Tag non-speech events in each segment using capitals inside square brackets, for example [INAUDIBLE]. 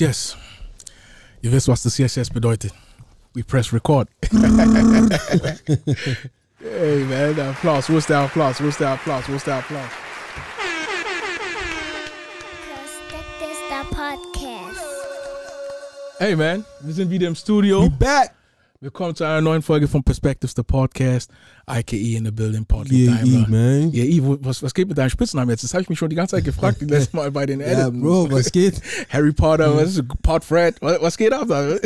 yes, yes. Ihr wisst, was das Yes, yes bedeutet. We press record. [LAUGHS] hey, man, der Applaus. Wo ist der Applaus? Wo ist der Applaus? Wo ist der Applaus? Hey, man, wir sind wieder im Studio. We back. Willkommen zu einer neuen Folge von Perspectives, the Podcast. IKE in the Building, Portland yeah, Daimler. E, man. Yeah, e, wo, was, was geht mit deinem Spitznamen jetzt? Das habe ich mich schon die ganze Zeit gefragt, letztes [LAUGHS] Mal bei den Edits. Ja, Bro, was geht? [LAUGHS] Harry Potter, was mhm. ist Pod Fred, was, was geht ab da? [LAUGHS] Wir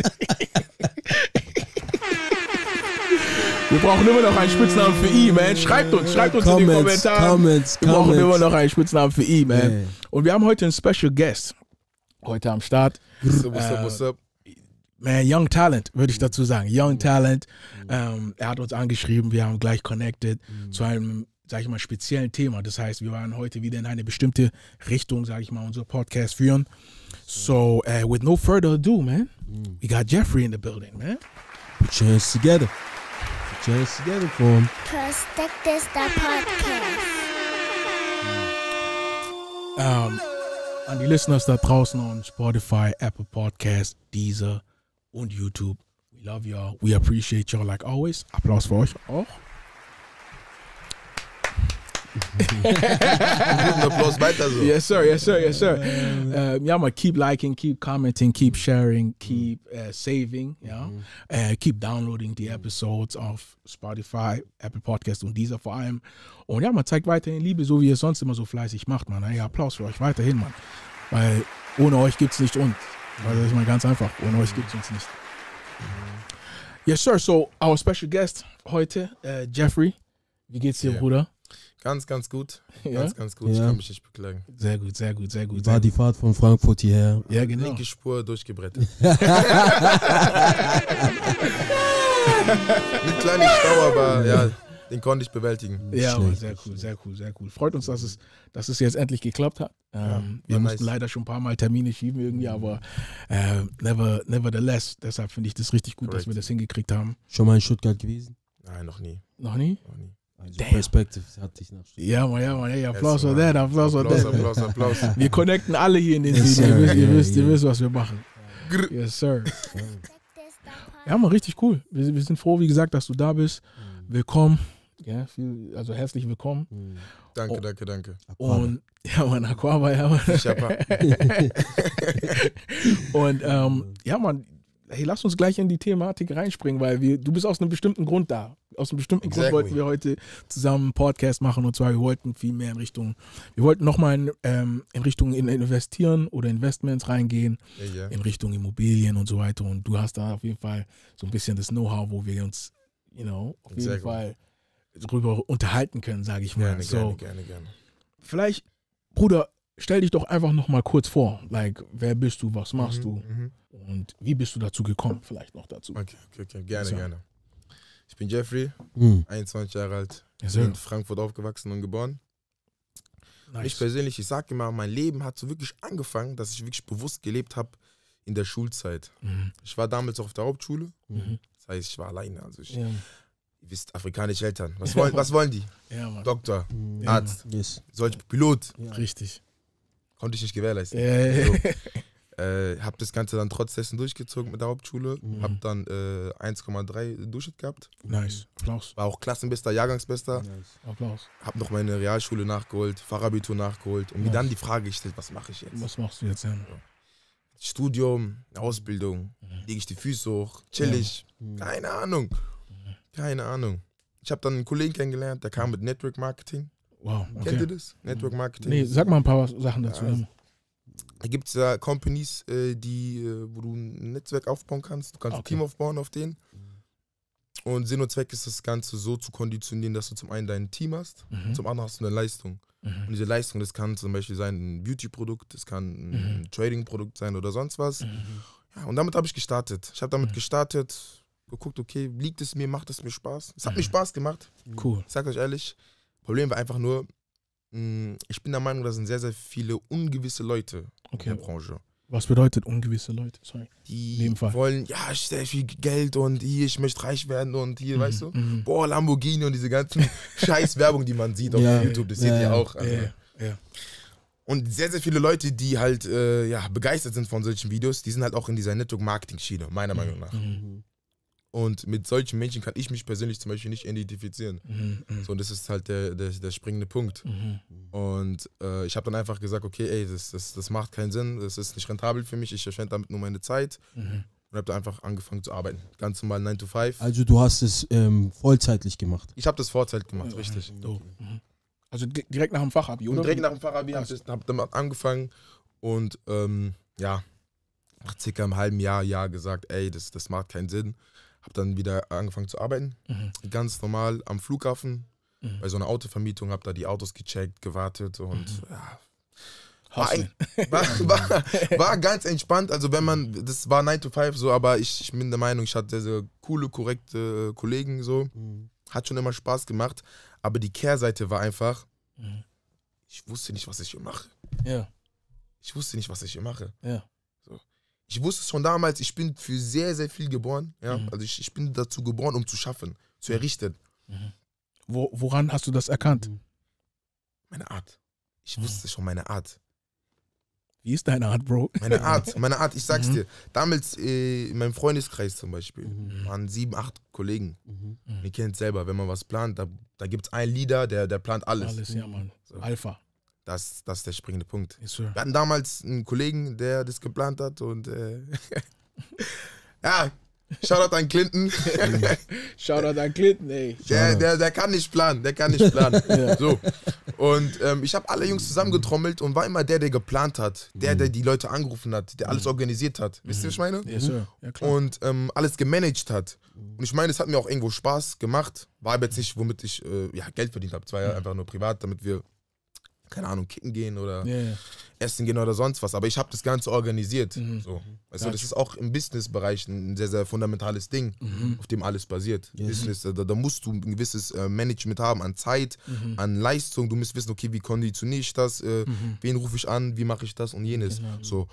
brauchen immer noch einen Spitznamen für I, e, man. Schreibt uns, schreibt uns comments, in die Kommentare. Comments, wir brauchen comments. immer noch einen Spitznamen für I, e, man. Yeah. Und wir haben heute einen Special Guest heute am Start. What's up, what's up, what's up? Man, Young Talent, würde ich mhm. dazu sagen. Young mhm. Talent. Mhm. Ähm, er hat uns angeschrieben, wir haben gleich connected mhm. zu einem, sage ich mal, speziellen Thema. Das heißt, wir waren heute wieder in eine bestimmte Richtung, sage ich mal, unser Podcast führen. So, uh, with no further ado, man, mhm. we got Jeffrey in the building, man. Put your hands together. Put your hands together for him. Perspectives, the Podcast. Mhm. Um, an die Listeners da draußen und Spotify, Apple Podcasts, Deezer, on YouTube. We love y'all. We appreciate y'all like always. Applause for us. Oh. [LAUGHS] applause Yes, sir. Yes, sir. Yes, sir. Uh, y'all yeah, keep liking, keep commenting, keep sharing, keep uh, saving. Yeah, mm -hmm. uh, keep downloading the episodes of Spotify, Apple Podcast und dieser vor oh, allem. Und ja, man zeigt weiterhin Liebe, so wie ihr sonst immer so fleißig macht, man. Hey, Applaus für euch weiterhin, man. Weil ohne euch gibt's nicht uns. Weil das ist mal ganz einfach, ohne euch gibt es uns nicht. Yes, sir. So, our special guest heute, äh, Jeffrey. Wie geht's dir, yeah. Bruder? Ganz, ganz gut. Ja? Ganz, ganz gut. Ja. Ich kann mich nicht beklagen. Sehr gut, sehr gut, sehr gut. War sehr die Fahrt von Frankfurt hierher. Ja, genau. Linke Spur durchgebrettet. [LAUGHS] Ein kleiner Stau, aber ja, den konnte ich bewältigen. Ja, Schnell. sehr cool, sehr cool, sehr cool. Freut uns, dass es, dass es jetzt endlich geklappt hat. Ähm, ja, wir mussten weiß. leider schon ein paar Mal Termine schieben irgendwie, aber äh, never, nevertheless, deshalb finde ich das richtig gut, Correct. dass wir das hingekriegt haben. Schon mal in Stuttgart gewesen? Nein, noch nie. Noch nie? Noch nie. Also Damn. hat dich noch Ja, man, ja, man, ey, Applaus for that, Applaus for that. Applaus, Applaus. [LAUGHS] Wir connecten alle hier in den yes, Video. Ihr wisst, ihr, wisst, ihr wisst, was wir machen. Yes, sir. Ja, man, richtig cool. Wir, wir sind froh, wie gesagt, dass du da bist. Mhm. Willkommen. Ja, viel, also herzlich willkommen. Mhm. Danke, oh, danke, danke. Und ja, man, Aquaba, ja, man. [LAUGHS] und ähm, ja, man, hey, lass uns gleich in die Thematik reinspringen, weil wir, du bist aus einem bestimmten Grund da. Aus einem bestimmten exactly. Grund wollten wir heute zusammen einen Podcast machen und zwar, wir wollten viel mehr in Richtung, wir wollten nochmal in, ähm, in Richtung Investieren oder Investments reingehen, yeah. in Richtung Immobilien und so weiter. Und du hast da auf jeden Fall so ein bisschen das Know-how, wo wir uns, you know, auf exactly. jeden Fall drüber unterhalten können, sage ich mal. Gerne, so, gerne, gerne, gerne. Vielleicht, Bruder, stell dich doch einfach noch mal kurz vor. Like, wer bist du, was machst mhm, du mhm. und wie bist du dazu gekommen? Vielleicht noch dazu. Okay, okay, okay. gerne, so. gerne. Ich bin Jeffrey, mhm. 21 Jahre alt, also. in Frankfurt aufgewachsen und geboren. Nice. Ich persönlich, ich sage immer, mein Leben hat so wirklich angefangen, dass ich wirklich bewusst gelebt habe in der Schulzeit. Mhm. Ich war damals auf der Hauptschule, mhm. das heißt, ich war alleine. Also ich ja. Ihr wisst, afrikanische Eltern. Was wollen, was wollen die? Ja, Mann. Doktor, ja, Arzt, yes. solch Pilot. Ja. Richtig. Konnte ich nicht gewährleisten. Ja, so. Also, [LAUGHS] äh, hab das Ganze dann trotzdem durchgezogen mit der Hauptschule. Mhm. Habe dann äh, 1,3 Durchschnitt gehabt. Nice. Applaus. War auch Klassenbester, Jahrgangsbester. Nice. Applaus. Hab noch meine Realschule nachgeholt, Fachabitur nachgeholt und nice. mir dann die Frage gestellt, was mache ich jetzt? Was machst du jetzt? Ja. Studium, Ausbildung, lege ich die Füße hoch, chill ich, ja. Mhm. keine Ahnung. Keine Ahnung. Ich habe dann einen Kollegen kennengelernt, der kam mit Network Marketing. Wow. Okay. Kennt ihr das? Network Marketing? Nee, sag mal ein paar Sachen dazu. Ja, da gibt es ja Companies, äh, die, äh, wo du ein Netzwerk aufbauen kannst. Du kannst okay. ein Team aufbauen auf denen. Und Sinn und Zweck ist das Ganze so zu konditionieren, dass du zum einen dein Team hast, mhm. zum anderen hast du eine Leistung. Mhm. Und diese Leistung, das kann zum Beispiel sein ein Beauty-Produkt, das kann ein mhm. Trading-Produkt sein oder sonst was. Mhm. Ja, und damit habe ich gestartet. Ich habe damit mhm. gestartet, geguckt, okay, liegt es mir, macht es mir Spaß? Es hat mhm. mir Spaß gemacht. Cool. sag euch ehrlich, Problem war einfach nur, mm, ich bin der Meinung, da sind sehr, sehr viele ungewisse Leute okay. in der Branche. Was bedeutet ungewisse Leute? Sorry. Die wollen, ja, ich sehr viel Geld und hier, ich möchte reich werden und hier, mhm. weißt du? Mhm. Boah, Lamborghini und diese ganzen [LAUGHS] Scheißwerbung, die man sieht auf ja, YouTube, das ja, seht ja, ihr auch. Also. Ja, und sehr, sehr viele Leute, die halt äh, ja, begeistert sind von solchen Videos, die sind halt auch in dieser Network-Marketing-Schiene, meiner Meinung nach. Mhm. Und mit solchen Menschen kann ich mich persönlich zum Beispiel nicht identifizieren. Mhm, mhm. So, und das ist halt der, der, der springende Punkt. Mhm. Und äh, ich habe dann einfach gesagt, okay, ey, das, das, das macht keinen Sinn, das ist nicht rentabel für mich, ich verschwende damit nur meine Zeit. Mhm. Und habe da einfach angefangen zu arbeiten. Ganz normal 9 to 5. Also du hast es ähm, vollzeitlich gemacht? Ich habe das vollzeit gemacht, richtig. Okay. Mhm. Mhm. Also direkt nach dem Fachabi, oder? Und direkt nach dem Fachabi habe ich also. hab damit angefangen und ähm, ja, nach circa einem halben Jahr, Jahr gesagt, ey, das, das macht keinen Sinn habe dann wieder angefangen zu arbeiten. Mhm. Ganz normal am Flughafen, mhm. bei so einer Autovermietung, habe da die Autos gecheckt, gewartet und mhm. ja, war, [LAUGHS] war, war, war, ganz entspannt. Also wenn man, das war 9 to 5 so, aber ich, ich bin der Meinung, ich hatte sehr coole, korrekte Kollegen so. Mhm. Hat schon immer Spaß gemacht. Aber die Kehrseite war einfach, mhm. ich wusste nicht, was ich hier mache. Ja. Ich wusste nicht, was ich hier mache. Ja ich wusste schon damals, ich bin für sehr, sehr viel geboren. Ja? Mhm. Also ich, ich bin dazu geboren, um zu schaffen, zu mhm. errichten. Mhm. Wo, woran hast du das erkannt? Mhm. Meine Art. Ich mhm. wusste schon meine Art. Wie ist deine Art, Bro? Meine [LAUGHS] Art, meine Art, ich sag's mhm. dir. Damals äh, in meinem Freundeskreis zum Beispiel mhm. waren sieben, acht Kollegen. Mhm. Ihr kennt selber, wenn man was plant, da, da gibt's einen Leader, der, der plant alles. Alles, ja, Mann. So. Alpha. Das, das ist der springende Punkt. Yes, Wir hatten damals einen Kollegen, der das geplant hat und äh, [LAUGHS] ja, Shoutout an Clinton. [LAUGHS] Shoutout an Clinton, ey. Der, der, der kann nicht planen, der kann nicht planen. [LAUGHS] ja. So. Und ähm, ich habe alle Jungs zusammengetrommelt und war immer der, der geplant hat. Der, der mhm. die Leute angerufen hat, der alles mhm. organisiert hat. Wisst ihr, was ich mhm. meine? Yes, sir. Ja, klar. Und ähm, alles gemanagt hat. Und ich meine, es hat mir auch irgendwo Spaß gemacht. War aber jetzt nicht, womit ich äh, ja, Geld verdient habe. Es war ja einfach nur privat, damit wir keine Ahnung, kicken gehen oder yeah. essen gehen oder sonst was. Aber ich habe das Ganze organisiert. Mhm. So. Also das ist auch im Businessbereich ein sehr, sehr fundamentales Ding, mhm. auf dem alles basiert. Yeah. Business, da, da, musst du ein gewisses äh, Management haben an Zeit, mhm. an Leistung. Du musst wissen, okay, wie konditioniere ich das, äh, mhm. wen rufe ich an, wie mache ich das und jenes. Genau. So.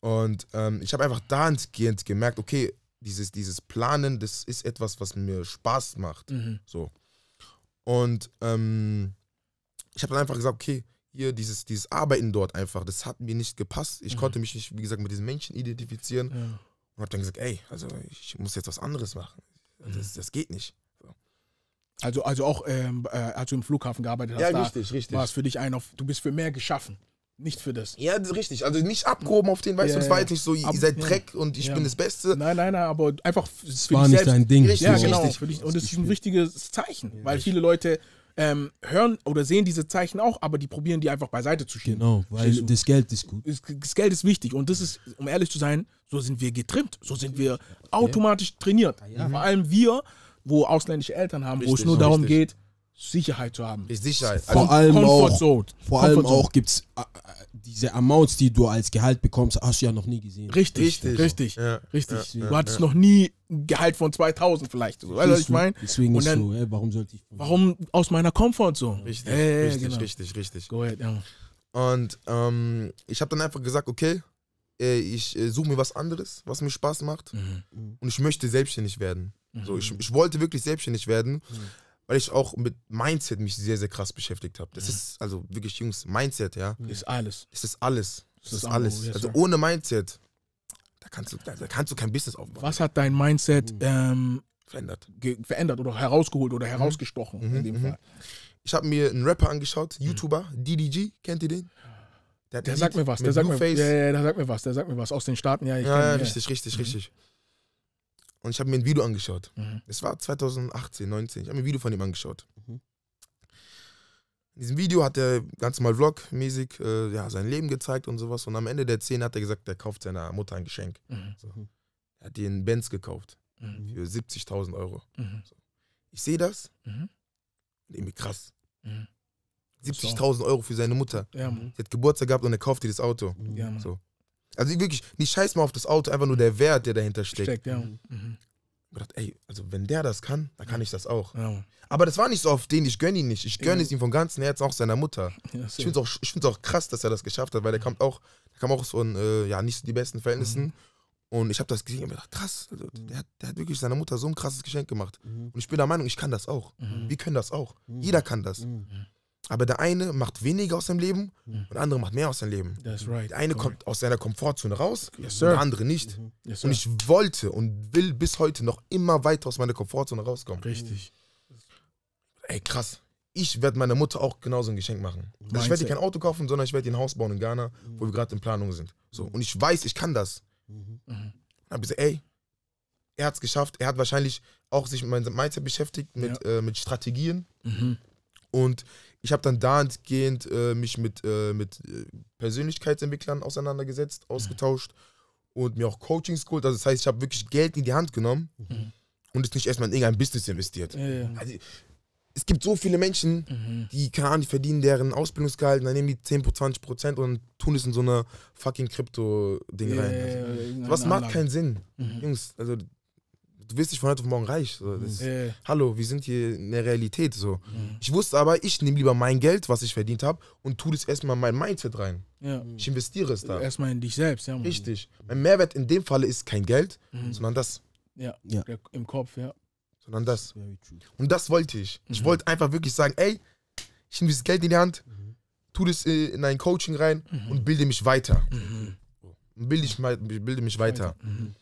Und ähm, ich habe einfach dahingehend gemerkt, okay, dieses, dieses Planen, das ist etwas, was mir Spaß macht. Mhm. So. Und ähm, ich habe dann einfach gesagt, okay, hier dieses, dieses Arbeiten dort einfach, das hat mir nicht gepasst. Ich mhm. konnte mich nicht, wie gesagt, mit diesen Menschen identifizieren ja. und habe dann gesagt, ey, also ich muss jetzt was anderes machen. Also das, mhm. das geht nicht. So. Also, also auch, ähm, äh, als du im Flughafen gearbeitet hast, ja, richtig, richtig. war es für dich ein, auf, du bist für mehr geschaffen, nicht für das. Ja, das richtig. Also nicht abgehoben auf den, weißt ja, du, es war jetzt nicht so, ihr seid Dreck und ich bin das Beste. Nein, nein, nein, aber einfach es war nicht selbst. dein Ding. Richtig, ja, genau. Richtig. Und es ist ein wichtiges Zeichen, weil richtig. viele Leute ähm, hören oder sehen diese Zeichen auch, aber die probieren die einfach beiseite zu schieben. Genau, weil Stehst das Geld ist gut. Das Geld ist wichtig und das ist, um ehrlich zu sein, so sind wir getrimmt, so sind wir automatisch trainiert. Ja. Vor allem wir, wo ausländische Eltern haben, richtig, wo es nur darum richtig. geht, Sicherheit zu haben. Sicherheit. Also vor allem Comfort auch, Zone. vor allem auch gibt es äh, diese Amounts, die du als Gehalt bekommst, hast du ja noch nie gesehen. Richtig, richtig, richtig. Ja, richtig. Ja, du ja, hattest noch nie ein Gehalt von 2000 vielleicht. Weißt du, was ich meine? Deswegen Und dann, ist so, ey, warum sollte ich. Warum aus meiner Comfortzone? Richtig, äh, richtig, genau. richtig, richtig. Go ahead, ja. Und ähm, ich habe dann einfach gesagt, okay, äh, ich äh, suche mir was anderes, was mir Spaß macht. Mhm. Und ich möchte selbstständig werden. Mhm. So, ich, ich wollte wirklich selbstständig werden. Mhm weil ich auch mit Mindset mich sehr, sehr krass beschäftigt habe. Das ja. Mhm. ist also wirklich, Jungs, Mindset, ja. Mhm. Ist alles. Es ist alles. Es ist, alles. Yes, also ohne Mindset, da kannst, du, da, kannst du kein Business aufbauen. Was hat dein Mindset mhm. ähm, verändert? verändert oder herausgeholt oder herausgestochen mhm. in dem mhm. Fall? Ich habe mir einen Rapper angeschaut, YouTuber, mhm. DDG, kennt ihr den? Der, der sagt mir was, der sagt mir, ja, ja, der sagt mir was, der sagt mir was aus den Staaten, ja. ja, ja richtig, richtig, richtig. Und ich habe mir ein Video angeschaut. Mhm. Es war 2018, 19. Ich habe mir ein Video von ihm angeschaut. Mhm. In diesem Video hat er ganz normal vlogmäßig äh, ja, sein Leben gezeigt und sowas. Und am Ende der Szene hat er gesagt, er kauft seiner Mutter ein Geschenk. Mhm. So. Er hat ihr einen Benz gekauft mhm. für 70.000 Euro. Mhm. So. Ich sehe das mhm. irgendwie krass. 70.000 mhm. Euro für seine Mutter. Ja, sie hat Geburtstag gehabt und er kauft ihr das Auto. Ja, so. Also wirklich, nicht scheiß mal auf das Auto, einfach nur der Wert, der dahinter steckt. steckt ja. Mhm. Ich mhm. dachte, ey, also wenn der das kann, dann kann ich das auch. Ja. Aber das war nicht so auf den, ich gönne ihn nicht. Ich gönne ja. es ihm von ganzem Herzen, auch seiner Mutter. Ja, Ich finde es auch, auch krass, dass er das geschafft hat, weil der kam auch, der kam auch von äh, ja, nicht so die besten Verhältnissen. Mhm. Und ich habe das gesehen und mir gedacht, krass, also der hat, der, hat, wirklich seiner Mutter so ein krasses Geschenk gemacht. Mhm. Und ich bin der Meinung, ich kann das auch. Mhm. Wir können das auch. Mhm. Jeder kann das. Mhm. Aber der eine macht weniger aus seinem Leben mhm. und der andere macht mehr aus seinem Leben. That's right. Der eine Correct. kommt aus seiner Komfortzone raus yes, und der andere nicht. Mhm. Yes, und ich wollte und will bis heute noch immer weiter aus meiner Komfortzone rauskommen. Richtig. Ey, krass. Ich werde meiner Mutter auch genauso ein Geschenk machen. Also ich werde ihr kein Auto kaufen, sondern ich werde ihr ein Haus bauen in Ghana, mhm. wo wir gerade in Planung sind. So. Und ich weiß, ich kann das. Mhm. Dann habe ich gesagt, ey, er hat es geschafft. Er hat wahrscheinlich auch sich mit meinem Mindset beschäftigt, mit, ja. äh, mit Strategien. Mhm. Und ich habe dann dahingehend äh, mich mit, äh, mit äh, Persönlichkeitsentwicklern auseinandergesetzt, mhm. ausgetauscht mhm. und mir auch Coachings geholt. Also das heißt, ich habe wirklich Geld in die Hand genommen mhm. und es nicht erstmal in irgendein Business investiert. Ja, Also, es gibt so viele Menschen, mhm. die, keine die verdienen deren Ausbildungsgehalt dann nehmen die 10, 20 Prozent und tun es in so eine fucking Krypto-Ding yeah, rein. Also, was macht keinen Sinn. Mhm. Jungs, also du wirst nicht von heute auf morgen reich. So. Das, yeah. Hallo, wir sind hier in der Realität. So. Mhm. Ich wusste aber, ich nehme lieber mein Geld, was ich verdient habe, und tue das erstmal in mein Mindset rein. Ja. Ich investiere es da. Erstmal in dich selbst, ja. Richtig. Mein Mehrwert in dem Falle ist kein Geld, mhm. sondern das. Ja. ja, im Kopf, ja. Sondern das. Und das wollte ich. Mhm. Ich wollte einfach wirklich sagen, ey, ich nehme dieses Geld in die Hand, mhm. tu das äh, in ein Coaching rein mhm. und bilde mich weiter. Mhm. Und bilde, ich, bilde mich weiter. weiter.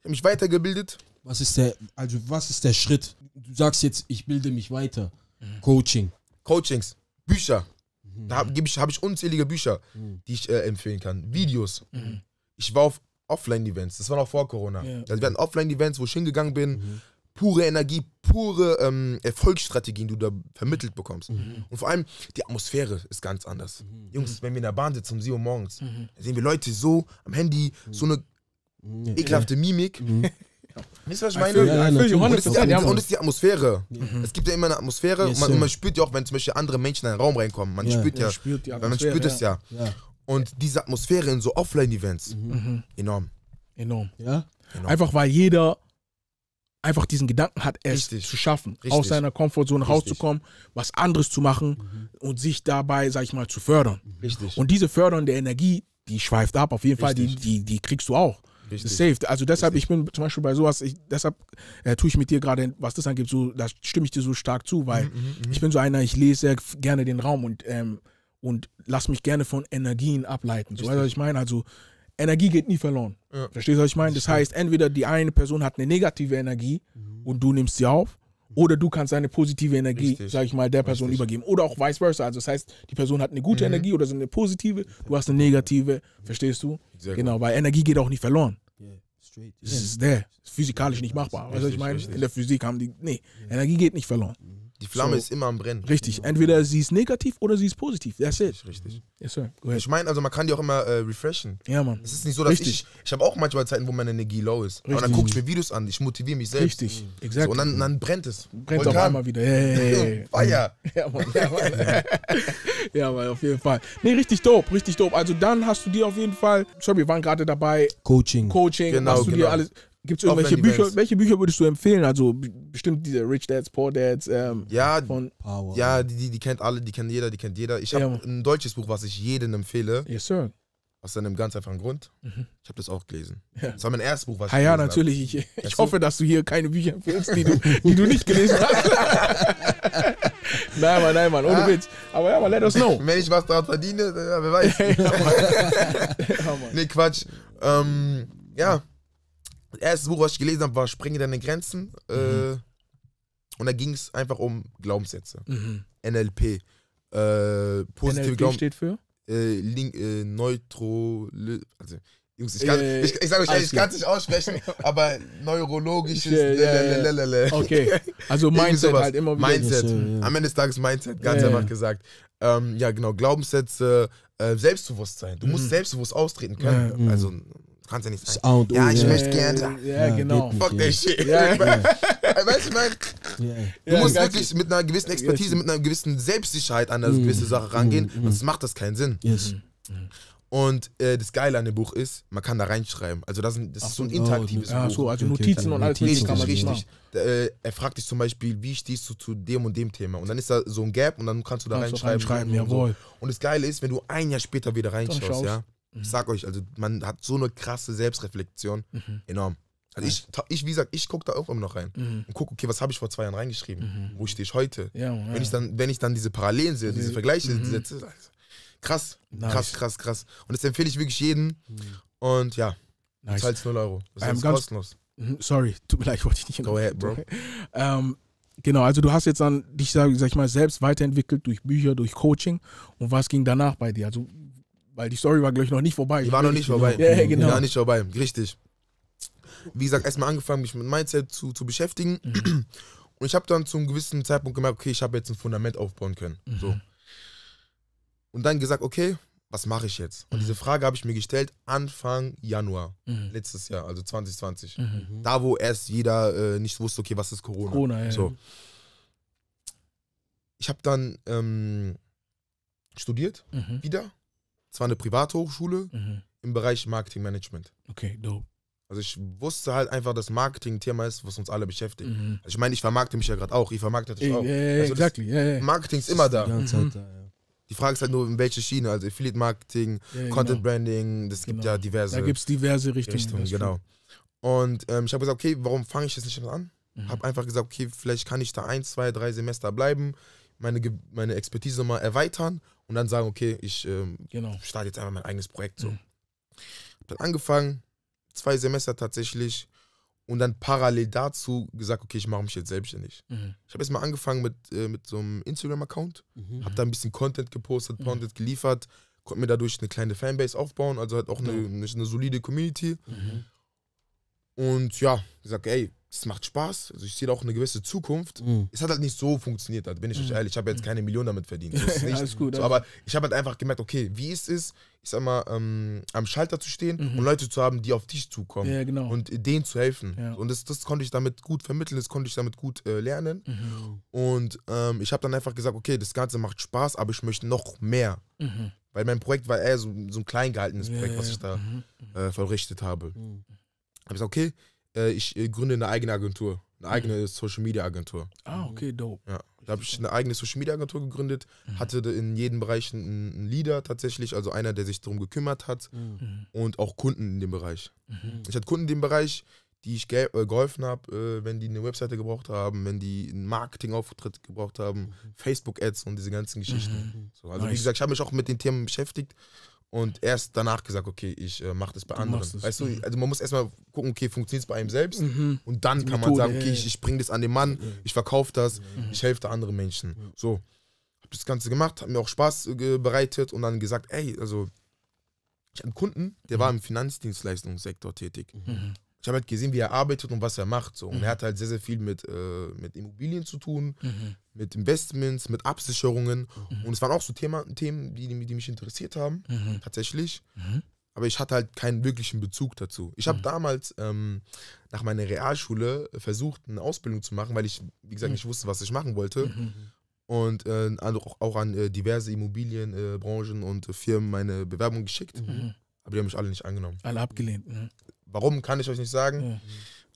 Ich habe mich weitergebildet. Was ist der, also was ist der Schritt? Du sagst jetzt, ich bilde mich weiter. Mhm. Coaching. Coachings, Bücher. Mhm. Da habe ich, hab ich unzählige Bücher, mhm. die ich äh, empfehlen kann. Videos. Mhm. Ich war auf Offline-Events, das war noch vor Corona. Yeah. Also wir hatten Offline-Events, wo ich hingegangen bin. Mhm. Pure Energie, pure ähm, Erfolgsstrategien, die du da vermittelt bekommst. Mhm. Und vor allem die Atmosphäre ist ganz anders. Jungs, wenn wir in der Bahn sitzen um 7 Uhr morgens, sehen wir Leute so am Handy, so eine ekelhafte Mimik. Mhm. [LAUGHS] Wisst ihr, was ich meine? und, es ist, die Atmosphäre. Mhm. Es gibt ja immer eine Atmosphäre yes, und man, man, spürt ja auch, wenn zum Beispiel andere Menschen in einen Raum reinkommen. Man spürt ja, spürt man spürt es ja. Und diese Atmosphäre in so Offline-Events, mhm. mhm. enorm. Enorm. Ja? Enorm. Einfach weil jeder einfach diesen Gedanken hat, es Richtig. zu schaffen, Richtig. aus seiner Komfortzone rauszukommen, was anderes zu machen mhm. und sich dabei, sag ich mal, zu fördern. Mhm. Richtig. Und diese fördernde Energie, die schweift ab, auf jeden Fall, die, die, die kriegst du auch. Richtig. Safe. Also deshalb, Richtig. ich bin zum Beispiel bei sowas, ich, deshalb äh, tue ich mit dir gerade, was das angeht, so, da stimme ich dir so stark zu, weil mhm, mhm, mhm. ich bin so einer, ich lese sehr gerne den Raum und, ähm, und lass mich gerne von Energien ableiten. Richtig. So, weißt du, was ich meine? Also Energie geht nie verloren. Ja. Verstehst du, was ich meine? Das, das heißt, entweder die eine Person hat eine negative Energie mhm. und du nimmst sie auf, oder du kannst deine positive Energie, Richtig. sag ich mal, der Person Richtig. übergeben. Oder auch vice versa. Also das heißt, die Person hat eine gute mhm. Energie oder so eine positive, du hast eine negative, verstehst du? Sehr genau, gut. weil Energie geht auch nicht verloren. Yeah. Das yeah. ist der. Physikalisch nicht machbar. Weißt du, ich meine? In der Physik haben die. Nee, yeah. Energie geht nicht verloren. Mhm. Die Flamme so, ist immer am Brennen. Richtig. Entweder sie ist negativ oder sie ist positiv. That's it. Richtig. Mhm. Yes, sir. Ich meine, also man kann die auch immer äh, refreshen. Ja, Mann. Es ist nicht so, dass richtig. ich. Ich habe auch manchmal Zeiten, wo meine Energie low ist. Richtig. Aber dann gucke ich mir Videos an, ich motiviere mich selbst. Richtig. Mhm. Exakt. So, und dann, dann, brennt es. Brennt Volkan. auf einmal wieder. Hey. [LAUGHS] Feier. [LAUGHS] Ja, Mann. Ja, Mann. [LAUGHS] ja, Mann, auf jeden Fall. Nee, richtig dope. Richtig dope. Also dann hast du dir auf jeden Fall. Sorry, wir waren gerade dabei. Coaching. Coaching. Genau, hast du genau. dir alles. Gibt es irgendwelche Bücher? Events. Welche Bücher würdest du empfehlen? Also bestimmt diese Rich Dads, Poor Dads. Ähm, ja, von Power. ja die, die kennt alle, die kennt jeder, die kennt jeder. Ich habe ja. ein deutsches Buch, was ich jedem empfehle. Yes, sir. Aus einem ganz einfachen Grund. Mhm. Ich habe das auch gelesen. Ja. Das war mein erstes Buch, was ich gelesen Ja, ja natürlich. Ich, ich hoffe, dass du hier keine Bücher empfiehlst, die du, die du nicht gelesen hast. [LAUGHS] nein, Mann, nein, Mann, ohne ja. Ah. Witz. Aber ja, mal let us know. [LAUGHS] Wenn ich was daran verdiene, äh, wer weiß. [LAUGHS] ja, Mann. nee, Quatsch. Ähm, ja, das erste Buch, was ich gelesen habe, war Springe deine Grenzen. Mhm. Äh, und da ging es einfach um Glaubenssätze. Mhm. NLP. Äh, positive NLP Glauben steht für? Äh, äh, Neutro. Also, Jungs, ich kann äh, ich, ich, ich kann es nicht aussprechen, [LAUGHS] aber neurologisches. Yeah, yeah, yeah. Okay, also [LAUGHS] Mindset halt immer wieder. Mindset. Ja. Am Ende des Tages Mindset, ganz einfach gesagt. Ähm, ja, genau, Glaubenssätze, äh, Selbstbewusstsein. Du mhm. musst selbstbewusst austreten können. Also, mhm. Also Kannst ja nicht sagen. ja, ich möchte gerne. Ja, genau. Fuck that shit. Ja, [LAUGHS] weißt du, nein. Du musst wirklich mit einer gewissen Expertise, mit einer gewissen Selbstsicherheit an eine mm. gewisse Sache rangehen, mm, mm. sonst macht das keinen Sinn. Yes. Und äh, das Geile an dem Buch ist, man kann da reinschreiben. Also das, das ist so ein oh, interaktives oh, ja, So, also Notizen okay, und alles Richtig, kann man richtig. Äh, er fragt dich zum Beispiel, wie stehst du zu dem und dem Thema? Und dann ist da so ein Gap und dann kannst du da kannst reinschreiben. reinschreiben und, so. und das Geile ist, wenn du ein Jahr später wieder reinschaust, ja, Mhm. Ich sag euch, also man hat so eine krasse Selbstreflexion. Mhm. Enorm. Also ich, ich, wie gesagt, ich gucke da auch immer noch rein mhm. und gucke, okay, was habe ich vor zwei Jahren reingeschrieben? Mhm. Wo stehe ich heute? Ja, ja. Wenn, ich dann, wenn ich dann diese Parallelen sehe, diese mhm. Vergleiche setze, mhm. also krass, nice. krass, krass, krass. Und das empfehle ich wirklich jedem. Und ja, nice. zahlst 0 Euro. Das ähm, ist ähm, kostenlos. Sorry, tut mir leid, [LAUGHS] ich wollte dich nicht Go ahead, Bro. Ähm, genau, also du hast jetzt dann dich, sag, sag, ich mal, selbst weiterentwickelt durch Bücher, durch Coaching. Und was ging danach bei dir? Also weil die Story war, glaube ich, noch nicht vorbei. Die war noch nicht vorbei. Ja, ja, genau. Die war nicht vorbei, richtig. Wie gesagt, erstmal angefangen, mich mit Mindset zu, zu beschäftigen. Mhm. Und ich habe dann zu einem gewissen Zeitpunkt gemerkt, okay, ich habe jetzt ein Fundament aufbauen können. Mhm. So. Und dann gesagt, okay, was mache ich jetzt? Und mhm. diese Frage habe ich mir gestellt Anfang Januar mhm. letztes Jahr, also 2020. Mhm. Da, wo erst jeder äh, nicht wusste, okay, was ist Corona? Corona, ja. So. Ich habe dann ähm, studiert, mhm. wieder zwar war eine Privathochschule mhm. im Bereich Marketing Management. Okay, dope. Also ich wusste halt einfach, dass Marketing ein Thema ist, was uns alle beschäftigt. Mhm. Also ich meine, ich vermarkte mich ja gerade auch, Ich vermarkte dich auch. Yeah, also exactly. yeah, Marketing ist immer da. Mhm. da ja. Die Frage ist halt nur, in welche Schiene, also Affiliate Marketing, yeah, Content genau. Branding, das gibt ja genau. diverse. Da gibt es diverse Richtungen. Richtungen genau. Und ähm, ich habe gesagt, okay, warum fange ich jetzt nicht an? Mhm. Habe einfach gesagt, okay, vielleicht kann ich da ein, zwei, drei Semester bleiben, meine, meine Expertise nochmal erweitern und dann sagen, okay, ich ähm, genau. starte jetzt einfach mein eigenes Projekt. So. Mhm. Hab dann angefangen, zwei Semester tatsächlich und dann parallel dazu gesagt, okay, ich mache mich jetzt selbstständig. Mhm. Ich habe erstmal angefangen mit, äh, mit so einem Instagram-Account, mhm. habe da ein bisschen Content gepostet, mhm. Content geliefert, konnte mir dadurch eine kleine Fanbase aufbauen, also halt auch eine, genau. eine, eine solide Community. Mhm. Und ja, gesagt, ey, es macht Spaß. Also ich sehe da auch eine gewisse Zukunft. Mhm. Es hat halt nicht so funktioniert, da bin ich mhm. euch mm. ehrlich. Ich habe jetzt mm. keine Million damit verdient. So Alles [LAUGHS] gut. So, also- aber ich habe halt einfach gemerkt, okay, wie ist es, ich sag mal, ähm, am Schalter zu stehen mhm. und Leute zu haben, die auf dich zukommen. Ja, genau. Und denen zu helfen. Ja. Und das, das konnte ich damit gut vermitteln, das konnte ich damit gut äh, lernen. Mhm. Und ähm, ich habe dann einfach gesagt, okay, das Ganze macht Spaß, aber ich möchte noch mehr. Mhm. Weil mein Projekt war eher so, so ein klein gehaltenes Projekt, ja, was ich da mhm. äh, verrichtet habe. Mhm. Habe ich gesagt, okay, äh, ich äh, gründe eine eigene Agentur, eine mhm. eigene mhm. Social Media Agentur. Ah, okay, dope. Ja. Da habe ich eine eigene Social Media Agentur gegründet, mhm. hatte in jedem Bereich einen, einen, Leader tatsächlich, also einer, der sich darum gekümmert hat mhm. mhm. und auch Kunden in dem Bereich. Mhm. Ich hatte Kunden in dem Bereich, die ich ge äh, geholfen habe, äh, wenn die eine Webseite gebraucht haben, wenn die einen Marketingauftritt gebraucht haben, Facebook-Ads und diese ganzen Geschichten. So, also nice. wie gesagt, ich habe mich auch mit den Themen beschäftigt und erst danach gesagt, okay, ich äh, mache das bei du anderen. weißt du, mhm. also man muss erstmal gucken, okay, funktioniert es bei einem selbst? Mhm. Und dann kann man sagen, okay, ich, ich bringe das an den Mann, mhm. ich verkaufe das, mhm. ich helfe anderen Menschen. So, habe das Ganze gemacht, hat mir auch Spaß bereitet und dann gesagt, ey, also ich hatte einen Kunden, der mhm. war im Finanzdienstleistungssektor tätig. Mhm ich habe halt gesehen, wie er arbeitet und was er macht. So. Und mhm. er hat halt sehr, sehr viel mit, äh, mit Immobilien zu tun, mhm. mit Investments, mit Absicherungen. Mhm. Und es waren auch so Thema, Themen, die, die, mich interessiert haben, mhm. tatsächlich. Mhm. Aber ich hatte halt keinen wirklichen Bezug dazu. Ich habe mhm. damals ähm, nach meiner Realschule versucht, eine Ausbildung zu machen, weil ich, wie gesagt, nicht wusste, was ich machen wollte. Und äh, auch, auch, an äh, diverse Immobilienbranchen äh, und äh, Firmen meine Bewerbung geschickt. Aber die haben mich alle nicht angenommen. Alle abgelehnt. Ne? Warum kann ich euch nicht sagen.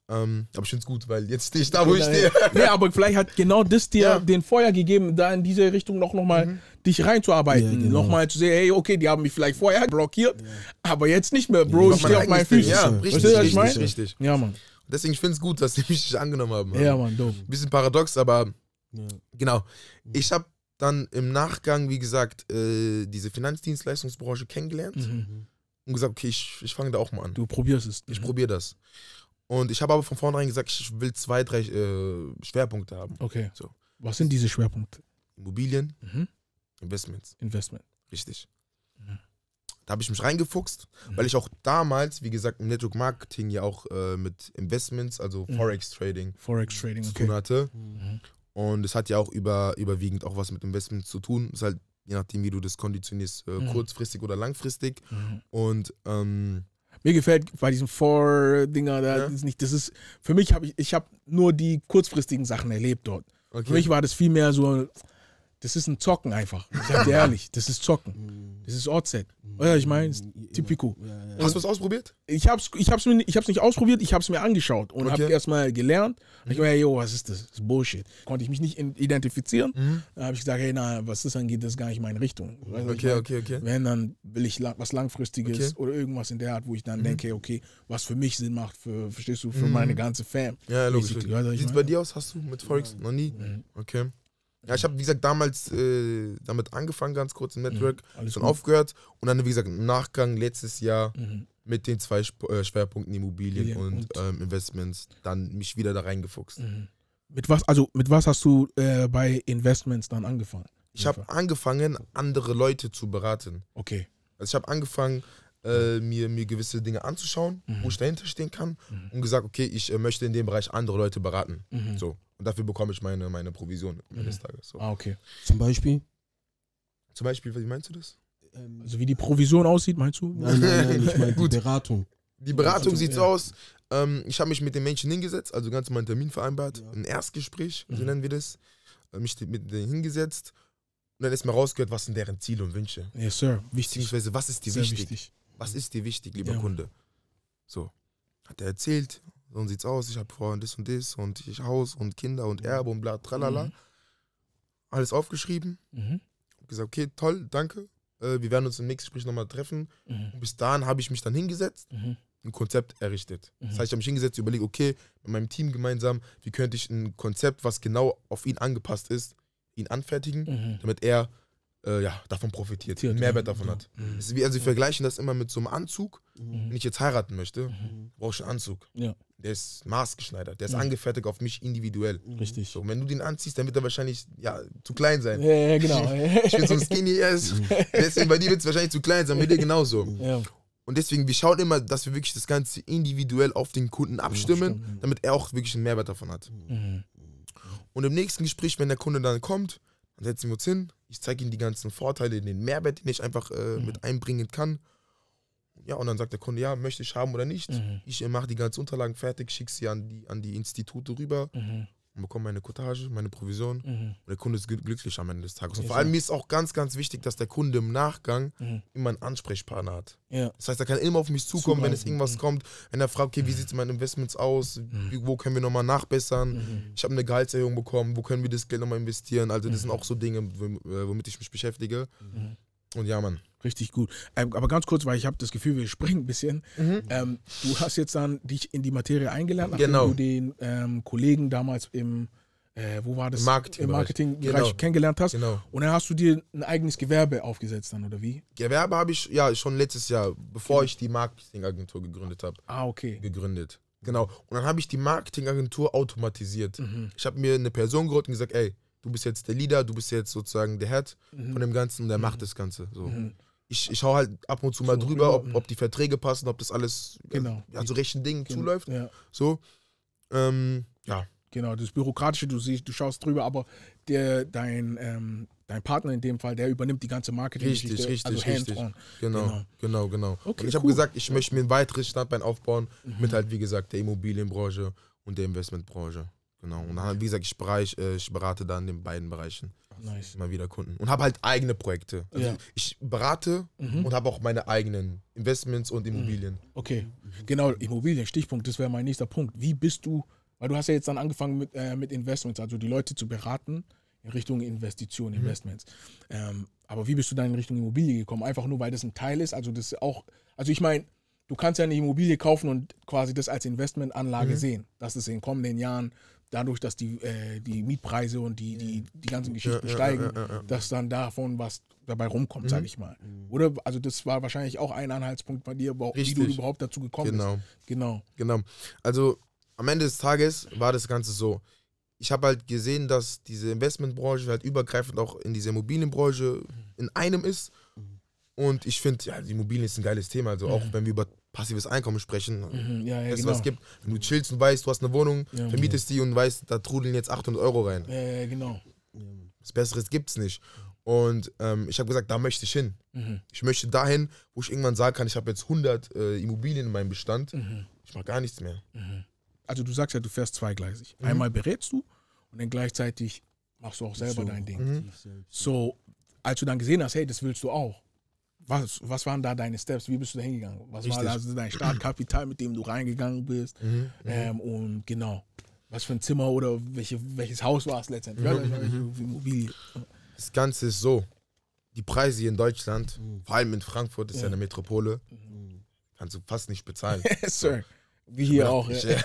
Ja. Ähm, aber ich finde es gut, weil jetzt stehe ich da, wo ich stehe. Ja, [LAUGHS] aber vielleicht hat genau das dir ja. den Feuer gegeben, da in diese Richtung noch, noch mal mhm. dich reinzuarbeiten. Ja, genau. Nochmal zu sehen, hey, okay, die haben mich vielleicht vorher blockiert, aber jetzt nicht mehr, Bro, ich stehe auf meinen Füßen. Ja, richtig, richtig, richtig, ich richtig. Ja, Mann. Deswegen, ich finde es gut, dass die mich nicht angenommen haben. Mann. Ja, Mann, doof. Bisschen paradox, aber genau. Ich habe dann im Nachgang, wie gesagt, äh, diese Finanzdienstleistungsbranche kennengelernt. Mhm. mhm und gesagt, okay, ich, ich fange da auch mal an. Du probierst es. Ich ne? probiere das. Und ich habe aber von vornherein gesagt, ich will zwei, drei äh, Schwerpunkte haben. Okay. So. Was sind diese Schwerpunkte? Immobilien, mhm. Investments. Investment. Richtig. Mhm. Da habe ich mich reingefuchst, mhm. weil ich auch damals, wie gesagt, im Network Marketing ja auch äh, mit Investments, also mhm. Forex Trading, Forex Trading zu tun okay. hatte. Mhm. Und es hat ja auch über, überwiegend auch was mit Investments zu tun. Ist halt je nachdem, wie du das konditionierst, äh, mhm. kurzfristig oder langfristig. Mhm. Und ähm, mir gefällt bei diesem Four-Dinger, da ja. ist nicht, das ist, für mich habe ich, ich habe nur die kurzfristigen Sachen erlebt dort. Okay. Für mich war das viel mehr so, das ist ein Zocken einfach. Ich sag dir [LAUGHS] ehrlich, das ist Zocken. Das ist Ortset. Oder ich meine, mm, typico. Hast du es ausprobiert? Ich hab's, ich, hab's mir, ich hab's nicht ausprobiert, ich hab's mir angeschaut und okay. hab erstmal gelernt. Mhm. Ich war, hey, yo, was ist das? Das ist Bullshit. Konnte ich mich nicht identifizieren. Mhm. Dann habe ich gesagt, hey, na, was ist das geht das gar nicht in meine Richtung. Weißt, okay, mein, okay, okay. Wenn, dann will ich was Langfristiges okay. oder irgendwas in der Art, wo ich dann mhm. denke, okay, was für mich Sinn macht, für, verstehst du, für mhm. meine ganze Fam. Ja, logisch. Wie sieht's bei dir aus? Hast du mit Forex ja. noch nie? Mhm. Okay. Ja, ich habe, wie gesagt, damals äh, damit angefangen, ganz kurz im mhm. Network, mhm, dann aufgehört und dann, wie gesagt, im Nachgang letztes Jahr mhm. mit den zwei Sp äh, Schwerpunkten Immobilien ja, und, und ähm, Investments dann mich wieder da reingefuchst. Mhm. Mit was, also mit was hast du äh, bei Investments dann angefangen? Ich habe angefangen, andere Leute zu beraten. Okay. Also ich habe angefangen, äh, mir, mir gewisse Dinge anzuschauen, mhm. wo ich dahinter stehen kann mhm. und gesagt, okay, ich äh, möchte in dem Bereich andere Leute beraten. Mhm. So. Und dafür bekomme ich meine, meine Provision am Ende mhm. Tages. So. Ah, okay. Zum Beispiel? Zum Beispiel, wie meinst du das? Ähm, also wie die Provision aussieht, meinst du? Nein, nein, nein, ich meine [LAUGHS] die Beratung. Die Beratung sieht so ja. aus. Ähm, ich habe mich mit den Menschen hingesetzt, also ganz mal einen Termin vereinbart, ja. ein Erstgespräch, so mhm. nennen wir das. Äh, mich mit denen hingesetzt und dann ist mal rausgehört, was sind deren Ziele und Wünsche. Ja, yes, Sir. Wichtig. Beziehungsweise, was ist dir wichtig? wichtig? Was ist dir wichtig, lieber ja. Kunde? So. Hat er erzählt, so sieht's aus, ich habe vorhin das und das und ich Haus und Kinder und mhm. Erbe und bla, tralala. Mhm. Alles aufgeschrieben. Mhm. Hab gesagt, okay, toll, danke. Äh, wir werden uns im nächsten Gespräch nochmal treffen. Mhm. Und bis dahin habe ich mich dann hingesetzt, mhm. ein Konzept errichtet. Das mhm. heißt, ich habe mich hingesetzt, überlegt, okay, mit meinem Team gemeinsam, wie könnte ich ein Konzept, was genau auf ihn angepasst ist, ihn anfertigen, mhm. damit er äh, ja, davon profitiert, Tiert, Mehrwert davon hat. Mhm. Wie, also wir vergleichen das immer mit so einem Anzug. Mhm. Wenn ich jetzt heiraten möchte, mhm. brauche ich einen Anzug. Ja. Der ist maßgeschneidert, der ist angefertigt auf mich individuell. Richtig. So, wenn du den anziehst, dann wird er wahrscheinlich ja, zu klein sein. Ja, ja genau. [LAUGHS] ich bin so ein skinny ass. [LAUGHS] Deswegen bei dir wird es wahrscheinlich zu klein sein, bei dir genauso. Ja. Und deswegen, wir schauen immer, dass wir wirklich das Ganze individuell auf den Kunden abstimmen, damit er auch wirklich einen Mehrwert davon hat. Mhm. Und im nächsten Gespräch, wenn der Kunde dann kommt, dann setzen wir uns hin, ich zeige ihnen die ganzen Vorteile, den Mehrwert, den ich einfach äh, mhm. mit einbringen kann. Ja, und dann sagt der Kunde, ja, möchte ich haben oder nicht. Mhm. Ich äh, mache die ganzen Unterlagen fertig, schicke sie an die, an die Institute rüber. Mhm und bekomme meine Cottage, meine Provision. Mhm. Und der Kunde ist glücklich am Ende des Tages. Und vor allem mir ist auch ganz, ganz wichtig, dass der Kunde im Nachgang mhm. immer einen Ansprechpartner hat. Ja. Das heißt, er kann immer auf mich zukommen, Zugreifen. wenn es irgendwas mhm. kommt, wenn er fragt, okay, wie mhm. sieht es mit meinen Investments aus, mhm. wo können wir nochmal nachbessern, mhm. ich habe eine Gehaltserhöhung bekommen, wo können wir das Geld nochmal investieren. Also das sind auch so Dinge, äh, womit ich mich beschäftige. Und ja, Mann. Richtig gut. Ähm, aber ganz kurz, weil ich habe das Gefühl, wir springen ein bisschen. Mhm. Ähm, du hast jetzt dann dich in die Materie eingelernt, nachdem genau. du den ähm, Kollegen damals im äh, wo war das? Marketing Im Marketingbereich genau. kennengelernt hast. Genau. Und dann hast du dir ein eigenes Gewerbe aufgesetzt dann, oder wie? Gewerbe habe ich ja schon letztes Jahr, bevor okay. ich die Marketingagentur gegründet habe. Ah, okay. Gegründet. Genau. Und dann habe ich die Marketingagentur automatisiert. Mhm. Ich habe mir eine Person geholt und gesagt, ey, du bist jetzt der Leader, du bist jetzt sozusagen der Head mhm. von dem Ganzen und der mhm. macht das Ganze. So. Mhm ich, ich hau halt ab und zu mal so drüber, ob, ob die Verträge passen, ob das alles äh, genau. äh, also rechten Dingen genau. zuläuft. Ja. So. Ähm, ja. Genau, das Bürokratische, du siehst, du schaust drüber, aber der, dein, ähm, dein Partner in dem Fall, der übernimmt die ganze Marketing. Richtig, richtig, also richtig. Genau, genau, genau, genau. Okay, und ich habe cool. gesagt, ich möchte mir ein weiteres Standbein aufbauen mhm. mit halt, wie gesagt, der Immobilienbranche und der Investmentbranche. Genau. Und dann, wie gesagt, ich, bereich, äh, ich berate da in den beiden Bereichen. Nice. Immer wieder Kunden. Und habe halt eigene Projekte. Also ja. Ich berate mhm. und habe auch meine eigenen Investments und mhm. Immobilien. Okay, genau, Immobilien, Stichpunkt, das wäre mein nächster Punkt. Wie bist du, weil du hast ja jetzt dann angefangen mit, äh, mit Investments, also die Leute zu beraten in Richtung Investitionen, mhm. Investments. Mhm. Ähm, aber wie bist du dann in Richtung Immobilie gekommen? Einfach nur, weil das ein Teil ist. Also das auch, also ich meine, du kannst ja eine Immobilie kaufen und quasi das als Investmentanlage mhm. sehen, dass es in kommenden Jahren dadurch, dass die, äh, die Mietpreise und die, die, mhm. die ganzen Geschichten ja, steigen, ja, dass dann davon was dabei rumkommt, mhm. sage ich mal. Mhm. Oder? Also das war wahrscheinlich auch ein Anhaltspunkt bei dir, Richtig. wie du überhaupt dazu gekommen genau. bist. Genau. Genau. Also am Ende des Tages war das Ganze so. Ich habe halt gesehen, dass diese Investmentbranche halt übergreifend auch in diese Immobilienbranche mhm. in einem ist. Und ich finde, ja, die Immobilien ist ein geiles Thema. Also auch wenn wir über passives Einkommen sprechen. Mhm, ja, ja, das, genau. was gibt. Wenn du chillst und weißt, du hast eine Wohnung, ja, vermietest die und weißt, da trudeln jetzt 800 Euro rein. Ja, ja genau. Was Besseres es nicht. Und ähm, ich habe gesagt, da möchte ich hin. Mhm. Ich möchte dahin, wo ich irgendwann sagen kann, ich habe jetzt 100 äh, Immobilien in meinem Bestand. Mhm. Ich mache gar nichts mehr. Mhm. Also du sagst ja, du fährst zweigleisig. Mhm. Einmal berätst du und dann gleichzeitig machst du auch selber so. dein Ding. Mhm. So, als du dann gesehen hast, hey, das willst du auch was, was waren da deine Steps? Wie bist du da hingegangen? Was Richtig. war also dein Startkapital, mit dem du reingegangen bist? Mhm, mhm, ähm, und genau, was für ein Zimmer oder welche, welches Haus war es letztendlich? Mhm. Das Ganze ist so: Die Preise hier in Deutschland, mhm. vor allem in Frankfurt, ist ja, eine Metropole, mhm. kannst du fast nicht bezahlen. [LAUGHS] sir. Wie hier auch. [LAUGHS] Ich, ja.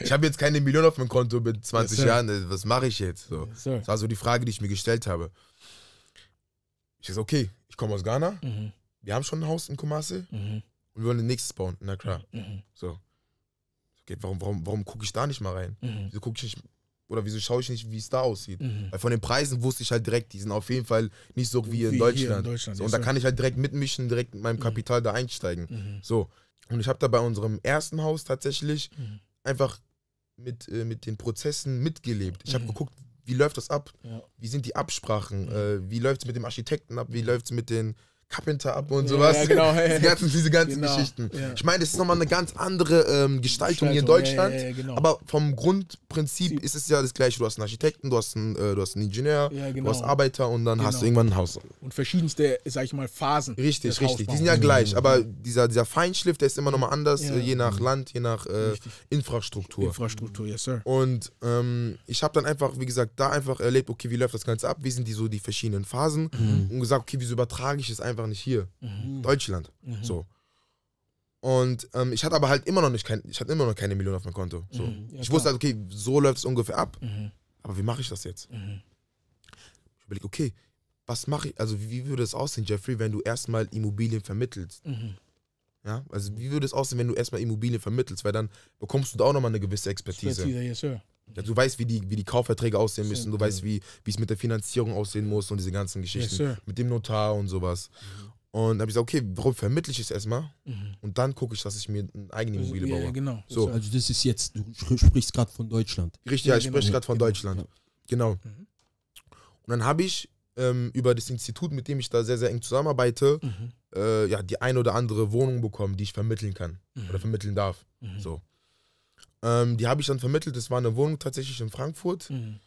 ich habe jetzt keine Million auf meinem Konto mit 20 yes, Jahren. Äh, was mache ich jetzt? So. Yes, das war so die Frage, die ich mir gestellt habe. Ich sage, okay, ich komme aus Ghana, mhm. wir haben schon ein Haus in Kumasi mhm. und wir wollen ein nächstes bauen. Na klar. Mhm. So. Okay, warum, warum, warum gucke ich da nicht mal rein? Mhm. Wieso gucke ich nicht, oder wieso schaue ich nicht, wie es da aussieht? Mhm. Weil von den Preisen wusste ich halt direkt, die sind auf jeden Fall nicht so wie, wie in Deutschland. In Deutschland so, und da kann ich halt direkt mitmischen, direkt mit meinem Kapital da einsteigen. So. Und ich habe da bei unserem ersten Haus tatsächlich einfach mit, äh, mit den Prozessen mitgelebt. Ich habe geguckt, wie läuft das ab? Ja. Wie sind die Absprachen? Äh, wie läuft es mit dem Architekten ab? Wie läuft es mit den Carpenter ab und sowas. Ja, genau, [LAUGHS] diese ganzen, diese ganzen genau, Geschichten. Ja. Ich meine, das ist nochmal eine ganz andere ähm, Gestaltung, Gestaltung, hier in Deutschland. Ja, genau. Aber vom Grundprinzip Sieb. ist es ja das gleiche. Du hast einen Architekten, du hast einen, äh, du hast einen Ingenieur, genau. du hast Arbeiter und dann hast du genau. irgendwann ein Haus. Und verschiedenste, sag ich mal, Phasen. Richtig, richtig. Die sind ja mhm. gleich. Aber dieser, dieser Feinschliff, der ist immer nochmal anders, äh, je nach mhm. Land, je nach äh, Infrastruktur. Infrastruktur, yes, sir. Und ähm, ich habe dann einfach, wie gesagt, da einfach erlebt, okay, wie läuft das Ganze ab? Wie sind die so die verschiedenen Phasen? Mhm. Und gesagt, okay, wieso übertrage ich es einfach? einfach nicht hier. Mhm. Deutschland. Mhm. So. Und ähm, ich hatte aber halt immer noch nicht kein, ich hatte immer noch keine Million auf meinem Konto. So. Mhm, ja, ich wusste halt, okay, so läuft es ungefähr ab. Mhm. Aber wie mache ich das jetzt? Mhm. Ich überlege, okay, was mache ich, also wie würde es aussehen, Jeffrey, wenn du erstmal Immobilien vermittelst? Mhm. Ja, also wie würde es aussehen, wenn du erstmal Immobilien vermittelst? Weil dann bekommst du da auch nochmal eine gewisse Expertise. Expertise yes, sir. Ja, du weißt, wie die, wie die Kaufverträge aussehen müssen, du ja. weißt, wie es mit der Finanzierung aussehen muss und diese ganzen Geschichten. Yes, mit dem Notar und sowas. Mhm. Und habe ich gesagt, okay, warum vermittle ich es erstmal? Mhm. Und dann gucke ich, dass ich mir eine eigene Immobilie also, baue. Ja, genau. So. Also das ist jetzt, du sprichst gerade von Deutschland. Richtig, ja, ich genau. spreche gerade von genau. Deutschland. Genau. Mhm. Und dann habe ich ähm, über das Institut, mit dem ich da sehr, sehr eng zusammenarbeite, mhm. äh, ja, die ein oder andere Wohnung bekommen, die ich vermitteln kann mhm. oder vermitteln darf. Mhm. So. Ähm, die habe ich dann vermittelt. Das war eine Wohnung tatsächlich in Frankfurt. Mhm.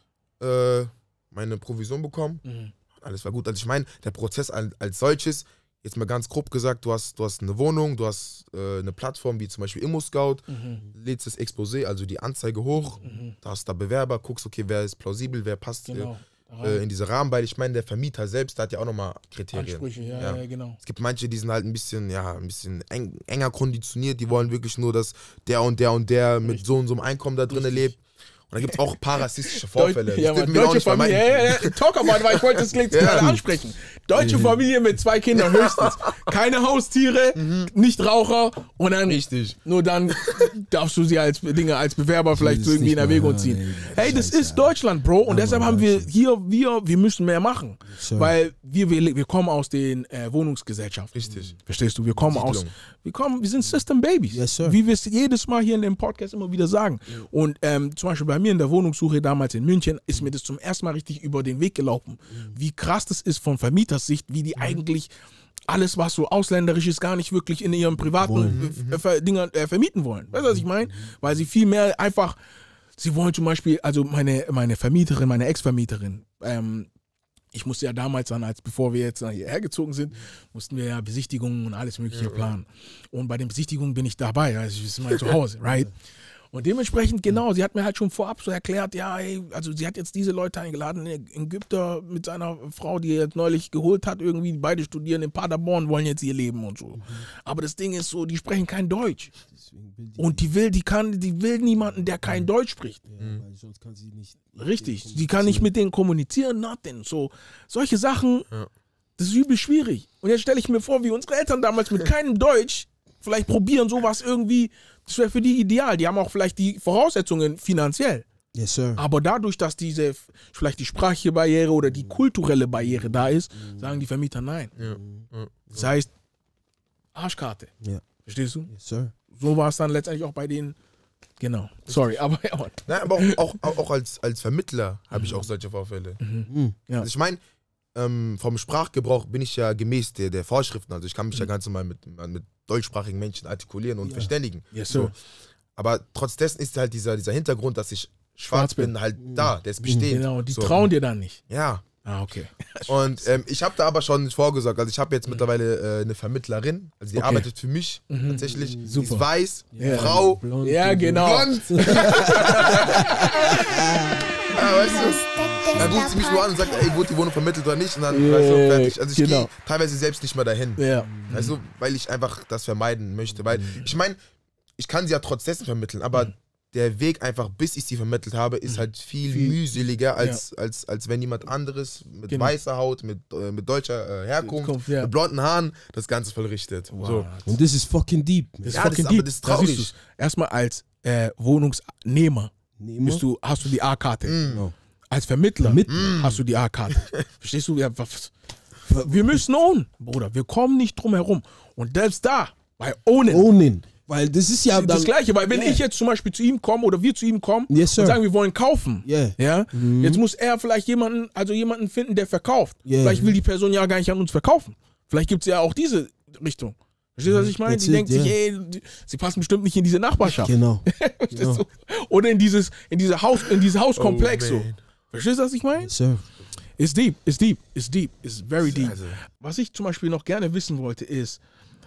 Äh, meine Provision bekommen. Mhm. Alles war gut. Also ich meine, der Prozess als, als, solches, jetzt mal ganz grob gesagt, du hast, du hast eine Wohnung, du hast äh, eine Plattform wie zum Beispiel ImmoScout, mhm. lädst das Exposé, also die Anzeige hoch, mhm. da hast da Bewerber, guckst, okay, wer ist plausibel, wer passt. Äh, genau. Äh, äh, in diese Rahmen, weil ich meine, der Vermieter selbst hat ja auch nochmal Kriterien. Ansprüche, ja, ja. ja, genau. Es gibt manche, die sind halt ein bisschen, ja, ein bisschen eng, enger konditioniert, die wollen wirklich nur, dass der und der und der mit Richtig. so und so einem Einkommen da drin lebt. Und da gibt es auch ein paar rassistische Vorfälle. Deut ja, Mann, deutsche Familie. Ja, ja, talk about, weil ich wollte das gleich gerade [LAUGHS] ansprechen. Deutsche mhm. Familie mit zwei Kindern höchstens. Keine Haustiere, mhm. nicht Raucher und dann richtig. Nur dann darfst du sie als Dinge als Bewerber vielleicht irgendwie in Erwägung ziehen. Ey, hey, das Scheiße, ist Deutschland, Bro. Und deshalb haben wir hier, wir, wir müssen mehr machen. Sorry. Weil wir, wir, wir kommen aus den äh, Wohnungsgesellschaften. Richtig. Verstehst du? Wir kommen aus. Wir kommen, wir sind System Babies. Yes, Wie wir es jedes Mal hier in dem Podcast immer wieder sagen. Und ähm, zum Beispiel bei mir in der Wohnungssuche damals in München ist mir das zum ersten Mal richtig über den Weg gelaufen. Mhm. Wie krass das ist von Vermietersicht, wie die mhm. eigentlich alles, was so ausländerisch ist, gar nicht wirklich in ihren privaten äh, mhm. ver Dingern, äh, vermieten wollen. Weißt du, was ich meine? Weil sie viel mehr einfach, sie wollen zum Beispiel, also meine, meine Vermieterin, meine Ex-Vermieterin, ähm, ich musste ja damals dann, als bevor wir jetzt hierher gezogen sind, mussten wir ja Besichtigungen und alles Mögliche ja, planen. Und bei den Besichtigungen bin ich dabei, also ich ist mein Zuhause, [LAUGHS] right? Und dementsprechend, genau, sie hat mir halt schon vorab so erklärt, ja, ey, also sie hat jetzt diese Leute eingeladen, ne, Ägypter mit seiner Frau, die er jetzt neulich geholt hat, irgendwie, beide studieren in Paderborn, wollen jetzt ihr Leben und so. Mhm. Aber das Ding ist so, die sprechen kein Deutsch. Die und die will, die kann, die will niemanden, der kein mhm. Deutsch spricht. Ja, mhm. sie nicht Richtig, sie kann nicht mit denen kommunizieren, nothing. So, solche Sachen, ja. das ist übel schwierig. Und jetzt stelle ich mir vor, wie unsere Eltern damals mit [LAUGHS] keinem Deutsch vielleicht probieren, sowas irgendwie das wäre für die ideal. Die haben auch vielleicht die Voraussetzungen finanziell. Yes, sir. Aber dadurch, dass diese vielleicht die sprachliche Barriere oder die kulturelle Barriere da ist, mm. sagen die Vermieter nein. Ja. Das heißt, Arschkarte. Ja. Verstehst du? Yes, sir. So war es dann letztendlich auch bei denen. Genau. Sorry, aber ja. Nein, aber auch, auch, auch als, als Vermittler habe ich mhm. auch solche Vorfälle. Mhm. Mhm. Ja. Also ich meine, ähm, vom Sprachgebrauch bin ich ja gemäß der, der Vorschriften. Also ich kann mich mhm. ja ganz normal mit, mit deutschsprachigen Menschen artikulieren und ja. verständigen. Yes, so. Aber trotz dessen ist halt dieser, dieser Hintergrund, dass ich schwarz, schwarz bin, halt mhm. da, der ist bestehend. Genau, die so. trauen dir dann nicht. Ja. Ah, okay. [LAUGHS] Und ähm, ich habe da aber schon vorgesorgt. Also ich habe jetzt mhm. mittlerweile äh, eine Vermittlerin. Also die okay. arbeitet für mich mhm. tatsächlich. Super. Sie ist weiß, yeah. Frau. Blond, ja, genau. Blond. ja, [LAUGHS] ah, weißt du? [LAUGHS] Dann ruft sie mich nur an und sagt, ey, wurde die Wohnung vermittelt oder nicht? Und dann yeah, weißt du, fertig. Also ich genau. gehe teilweise selbst nicht mehr dahin. Ja. Weißt du, weil ich einfach das vermeiden möchte. Weil mhm. ich meine, ich kann sie ja trotzdem vermitteln, aber mhm. der Weg einfach, bis ich sie vermittelt habe, ist mhm. halt viel, viel mühseliger, als, ja. als, als, wenn jemand anderes mit genau. weißer Haut, mit, äh, mit deutscher äh, Herkunft, Kopf, ja. mit blonden Haaren das Ganze verrichtet. Wow. So. Und das ist fucking deep. Das ist ja, fucking das, deep. das ist traurig. Da Erstmal als äh, Wohnungsnehmer. Bist du, hast du die A-Karte. Mm. No. Genau. Als Vermittler, Vermittler. hast du die A-Karte. [LAUGHS] Verstehst du? Ja, wir müssen own, Bruder. Wir kommen nicht drum herum. Und selbst da, bei ownen. Ownen. Weil das ist ja das Gleiche, weil wenn yeah. ich jetzt zum Beispiel zu ihm komme oder wir zu ihm kommen yes, und sagen, wir wollen kaufen, yeah. ja, mhm. jetzt muss er vielleicht jemanden, also jemanden finden, der verkauft. Yeah. Vielleicht will die Person ja gar nicht an uns verkaufen. Vielleicht gibt es ja auch diese Richtung. Verstehst du, was ich meine? That's die it, denkt sich, ey, sie passen bestimmt nicht in diese Nachbarschaft. Genau. [LAUGHS] genau. Oder in dieses, in diese Haus, in dieses oh, Hauskomplex oh, Verstehst du, was ich meine? Yes, ist deep, ist deep, ist deep, ist very deep. Was ich zum Beispiel noch gerne wissen wollte, ist,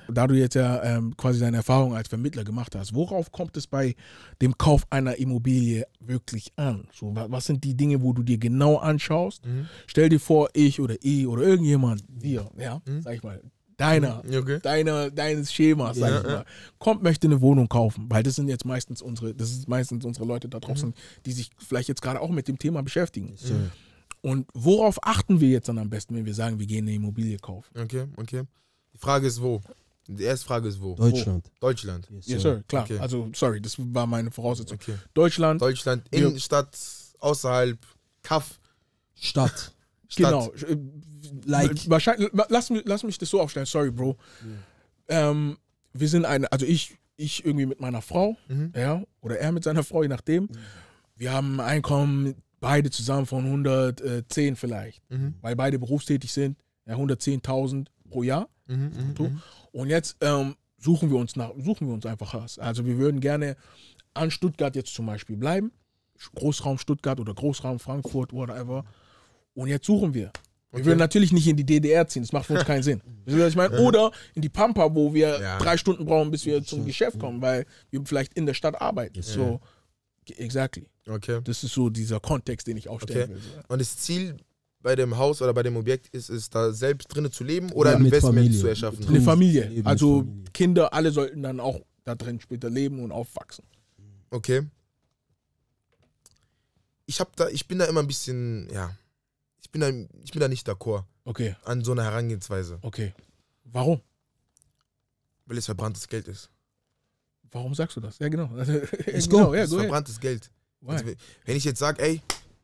da du jetzt ja ähm, quasi deine Erfahrung als Vermittler gemacht hast, worauf kommt es bei dem Kauf einer Immobilie wirklich an? So, was sind die Dinge, wo du dir genau anschaust? Mhm. Stell dir vor, ich oder ich oder irgendjemand, wir, ja, mhm. sag ich mal, deiner, mhm. okay. deiner, deines Schemas, sag ja, ich mal, ja. kommt, möchte eine Wohnung kaufen, weil das sind jetzt meistens unsere, das sind meistens unsere Leute da draußen, mhm. die sich vielleicht jetzt gerade auch mit dem Thema beschäftigen. Mhm. Und worauf achten wir jetzt dann am besten, wenn wir sagen, wir gehen eine Immobilie kaufen? Okay, okay. Die Frage ist wo? Die erste Frage ist wo? Deutschland. Wo? Deutschland. Yes, sir. Yes, sir. klar. Okay. Also, sorry, das war meine Voraussetzung. Okay. Deutschland. Deutschland, Innenstadt, außerhalb, Kaff. Stadt. Statt, genau. Äh, like. Äh, wahrscheinlich, lass, mich, lass mich das so aufstellen, sorry, Bro. Yeah. Ähm, wir sind eine, also ich, ich irgendwie mit meiner Frau, mhm. ja, oder er mit seiner Frau, je nachdem. Mhm. Wir haben ein Einkommen, beide zusammen von 110 vielleicht, mhm. weil beide berufstätig sind, ja, 110.000 pro Jahr. Mhm, mhm, so. Mhm. Und jetzt ähm, suchen wir uns nach, suchen wir uns einfach was. Also wir würden gerne an Stuttgart jetzt zum Beispiel bleiben, Großraum Stuttgart oder Großraum Frankfurt, whatever. Mhm und jetzt suchen wir. Wir würden natürlich nicht in die DDR ziehen, das macht für uns keinen Sinn. [LAUGHS] ich meine? Oder in die Pampa, wo wir ja. drei Stunden brauchen, bis wir zum Geschäft kommen, weil wir vielleicht in der Stadt arbeiten. Ja. So, exactly. Okay. Das ist so dieser Kontext, den ich aufstellen okay. will. Und das Ziel bei dem Haus oder bei dem Objekt ist es, da selbst drinnen zu leben oder ja, ein Investment Familie. zu erschaffen? Eine Familie. Also Kinder, alle sollten dann auch da drin später leben und aufwachsen. Okay. Ich, hab da, ich bin da immer ein bisschen, ja, ich bin da, ich bin da nicht d'accord Okay, an so einer Herangehensweise, okay. Warum? weil es verbranntes Geld ist. Warum sagst du das? Ja, genau. [LAUGHS] Let's Genau, ja, es ist verbranntes Geld. Also, wenn ich jetzt sage, ey,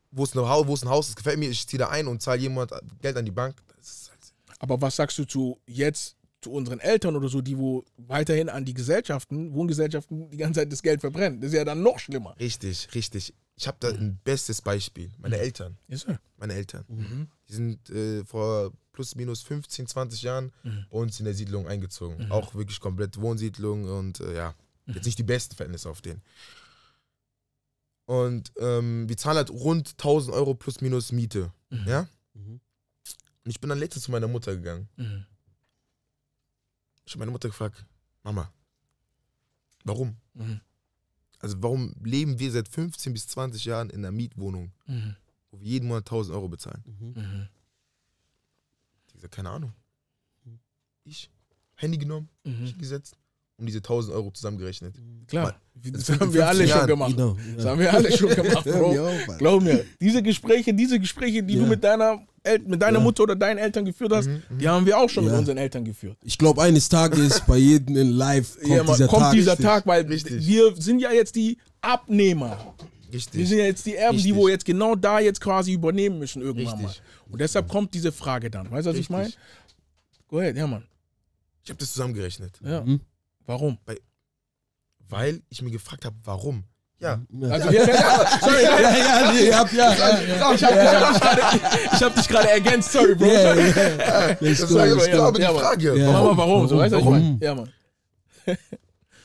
wo ist, ein Haus, wo ist ein Haus, das gefällt mir, ich ziehe da ein und zahle jemand Geld an die Bank, das ist halt, Aber was sagst du zu jetzt zu unseren Eltern oder so, die wo weiterhin an die Gesellschaften, Wohngesellschaften die ganze Zeit das Geld verbrennen? Das ist ja dann noch schlimmer. richtig, richtig. Ich habe da ein mhm. bestes Beispiel. Meine mhm. Eltern. Ist er? Meine Eltern. Mhm. Die sind äh, vor plus minus 15, 20 Jahren mhm. bei uns in der Siedlung eingezogen. Mhm. Auch wirklich komplett Wohnsiedlung und äh, ja, mhm. jetzt nicht die besten Verhältnisse auf denen. Und ähm, wir zahlen halt rund 1000 Euro plus minus Miete. Ja? Und ich bin dann letztens zu meiner Mutter gegangen. Ich habe meine Mutter gefragt, Mama, warum? Mhm also warum leben wir seit 15 bis 20 Jahren in einer Mietwohnung, mhm. wo wir jeden Monat 1000 Euro bezahlen? Mhm. mhm. Ich gesagt, keine Ahnung. Ich, Handy genommen, mhm. gesetzt und diese 1000 Euro zusammengerechnet. Mhm. Klar, das, das haben wir alle Jahren. schon gemacht. Genau, Das haben wir alle schon [LAUGHS] gemacht, Bro. Glaub mir, diese Gespräche, diese Gespräche, die ja. du mit deiner El mit deiner ja. Mutter oder deinen Eltern geführt hast, mhm, mhm. die haben wir auch schon ja. mit unseren Eltern geführt. Ich glaube, eines Tages bei jedem in Live kommt, ja, man, dieser, kommt Tag, dieser Tag, weil Richtig. wir sind ja jetzt die Abnehmer. Richtig. Wir sind ja jetzt die Erben, Richtig. die wo jetzt genau da jetzt quasi übernehmen müssen irgendwann Richtig. mal. Und deshalb kommt diese Frage dann. Weißt du, was ich meine? Go ahead, ja, Mann. Ich habe das zusammengerechnet. Ja. Mhm. Warum? Weil, weil ich mir gefragt habe, warum. Ja. Also wir [LAUGHS] sorry, ja, ja, nee, hab, ja, ja, Ich habe dich gerade ergänzt, sorry, Bro. Yeah, yeah. Ja, das war jetzt, glaube ich, die Frage. Ja. Warum? warum? So, weißt warum? Ich meine. Ja, Mann. [LAUGHS]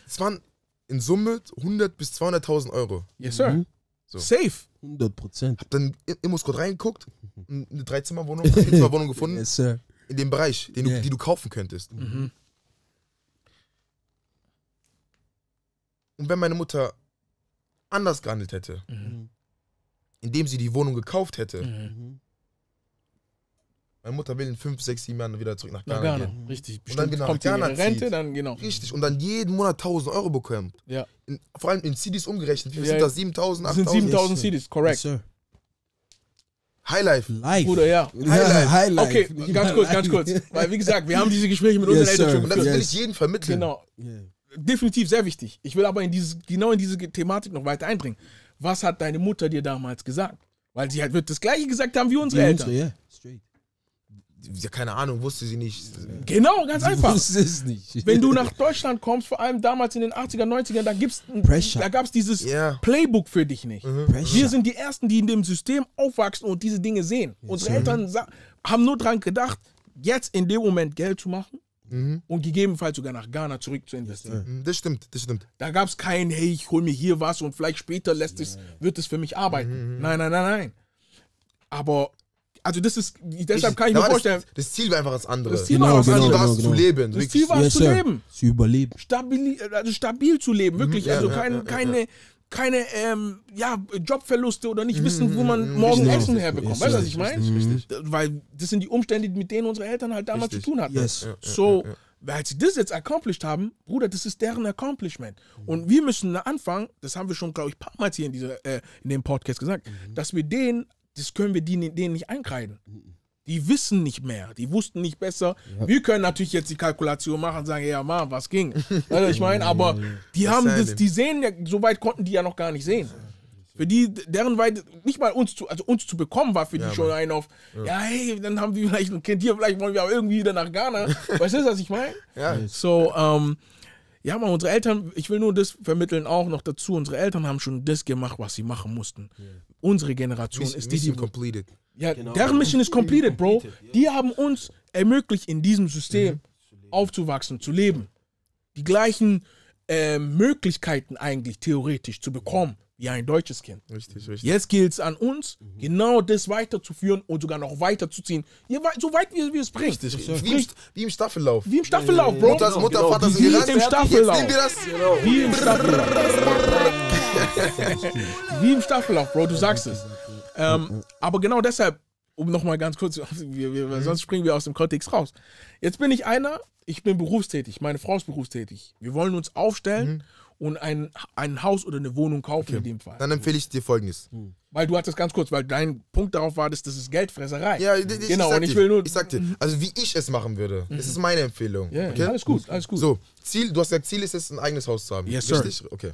Es waren in Summe 100 bis 200.000 Euro. Yes, Sir. Mhm. So. Safe. 100 Prozent. Hab dann im Moskau reingeguckt, mhm. eine Dreizimmerwohnung, eine Zimmerwohnung gefunden. Yes, Sir. In dem Bereich, den yeah. du, die du kaufen könntest. Mhm. Und wenn meine Mutter anders gehandelt hätte, mhm. indem sie die Wohnung gekauft hätte, mhm. mhm. meine Mutter will in fünf, sechs, sieben Jahren wieder zurück nach Ghana, nach Ghana. gehen. Richtig, und dann genau, kommt Ghana die Rente, zieht. dann genau. Richtig, und dann jeden Monat 1000 Euro bekommt. Ja. In, vor allem in CDs umgerechnet. Wie viel ja. sind das? 7000, 8000? Das sind 7000 CDs, korrekt. Highlife. Life. Bruder, ja. Highlife. Highlife. Okay, ganz kurz, ganz kurz. Weil, wie gesagt, wir haben diese Gespräche mit unseren yes, Eltern schon. Und das will ich jeden vermitteln. Genau. Yeah definitiv sehr wichtig. Ich will aber in dieses, genau in diese Thematik noch weiter eindringen. Was hat deine Mutter dir damals gesagt? Weil sie halt wird das gleiche gesagt haben wie unsere wie Eltern. Unsere, ja. Straight. Ja, keine Ahnung, wusste sie nicht. Genau, ganz sie einfach. Wusste es nicht. Wenn du nach Deutschland kommst, vor allem damals in den 80er, 90ern, da, da gab es dieses yeah. Playbook für dich nicht. Mhm. Wir sind die Ersten, die in dem System aufwachsen und diese Dinge sehen. Unsere Eltern haben nur daran gedacht, jetzt in dem Moment Geld zu machen mhm. und gegebenenfalls sogar nach Ghana zurück zu investieren. Das stimmt, das stimmt. Da gab es kein, hey, ich hole mir hier was und vielleicht später lässt es, wird es für mich arbeiten. Mhm, mhm. Nein, nein, nein, nein. Aber also das ist, deshalb ich, kann ich mir vorstellen. Das, das, Ziel war einfach das andere. Das Ziel genau, war, genau, es genau, Genau, genau. zu leben. Das Ziel war es ja, zu leben. Zu überleben. Stabil, also stabil zu leben, wirklich. Mhm, ja, also ja, kein, keine keine ähm, ja, Jobverluste oder nicht wissen, wo mhm. man mhm. morgen richtig, Essen herbekommt. Weißt du, was ich meine? Weil das sind die Umstände, mit denen unsere Eltern halt damals richtig. zu tun hatten. Yes. So, als sie das jetzt accomplished haben, Bruder, das ist deren Accomplishment. Mhm. Und wir müssen anfangen, das haben wir schon, glaube ich, ein paar Mal hier in, dieser, äh, in dem Podcast gesagt, mhm. dass wir denen, das können wir denen, denen nicht einkreiden. Mhm. Die wissen nicht mehr, die wussten nicht besser. Ja. Wir können natürlich jetzt die Kalkulation machen und sagen, ja, Mann, was ging? Also ich meine, aber die haben das, die sehen ja, so weit konnten die ja noch gar nicht sehen. Für die, deren Weite, nicht mal uns zu, also uns zu bekommen, war für die ja, schon ein auf, ja. ja. hey, dann haben die vielleicht ein Kind hier, vielleicht wollen wir auch irgendwie wieder nach Ghana. [LAUGHS] weißt du, was ich meine? Ja. So, ähm, um, ja, aber unsere Eltern, ich will nur das vermitteln auch noch dazu, unsere Eltern haben schon das gemacht, was sie machen mussten. Yeah. Unsere Generation Miss, ist die, die... Completed. Ja, genau. deren genau. Mission ist completed, Bro. Die haben uns ermöglicht, in diesem System mhm. aufzuwachsen, zu leben. Die gleichen äh, Möglichkeiten eigentlich theoretisch zu bekommen wie ein deutsches Kind. Richtig, richtig. Jetzt gilt es an uns, mhm. genau das weiterzuführen und sogar noch weiterzuziehen, so weit wie, wie es bringt. Richtig, ja. wie, im, wie, im, Staffellauf. Wie im Staffellauf, Bro. Mutter, genau, Mutter genau. Vater sind wie gerannt. Im Staffellauf. Jetzt wir das. Genau. Wie im Staffellauf. wie im Staffellauf, Bro, du sagst es. Ähm, aber genau deshalb, um nochmal ganz kurz, wir, wir, sonst springen wir aus dem Kontext raus. Jetzt bin ich einer, ich bin berufstätig, meine Frau ist berufstätig. Wir wollen uns aufstellen. Mhm und ein, ein Haus oder eine Wohnung kaufen okay. in dem Fall. Dann empfehle ich dir folgendes. Hm. Weil du hattest ganz kurz, weil dein Punkt darauf war, dass das ist Geldfresserei. Ja, ich, ich, genau. Ich und ich will nur. Ich sagte, also wie ich es machen würde, mhm. das ist meine Empfehlung. Ja, okay? Alles gut, alles gut. So, Ziel, du hast gesagt, Ziel ist es, ein eigenes Haus zu haben. Yes, Richtig? Sir. Okay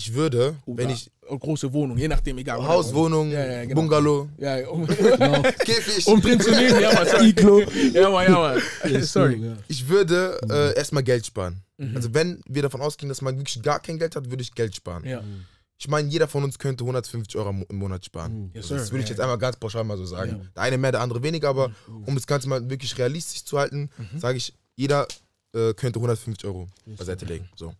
ich würde, Oder wenn ich. Große Wohnung, je nachdem, egal. Haus, Wohnung, ja, ja, genau. Bungalow. Ja, um, genau. [LAUGHS] Käfig. Um drin zu leben, ja, Mann. Iglo. Ja, Mann, ja, Mann. Sorry. Ich würde mhm. äh, erstmal Geld sparen. Mhm. Also, wenn wir davon ausgehen, dass man wirklich gar kein Geld hat, würde ich Geld sparen. Ja. Ich meine, jeder von uns könnte 150 Euro im Monat sparen. Mhm. Yes, also, das würde ich jetzt einmal ganz pauschal mal so sagen. Ja. Der eine mehr, der andere weniger, aber mhm. um das Ganze mal wirklich realistisch zu halten, mhm. sage ich, jeder äh, könnte 150 Euro beiseite legen. So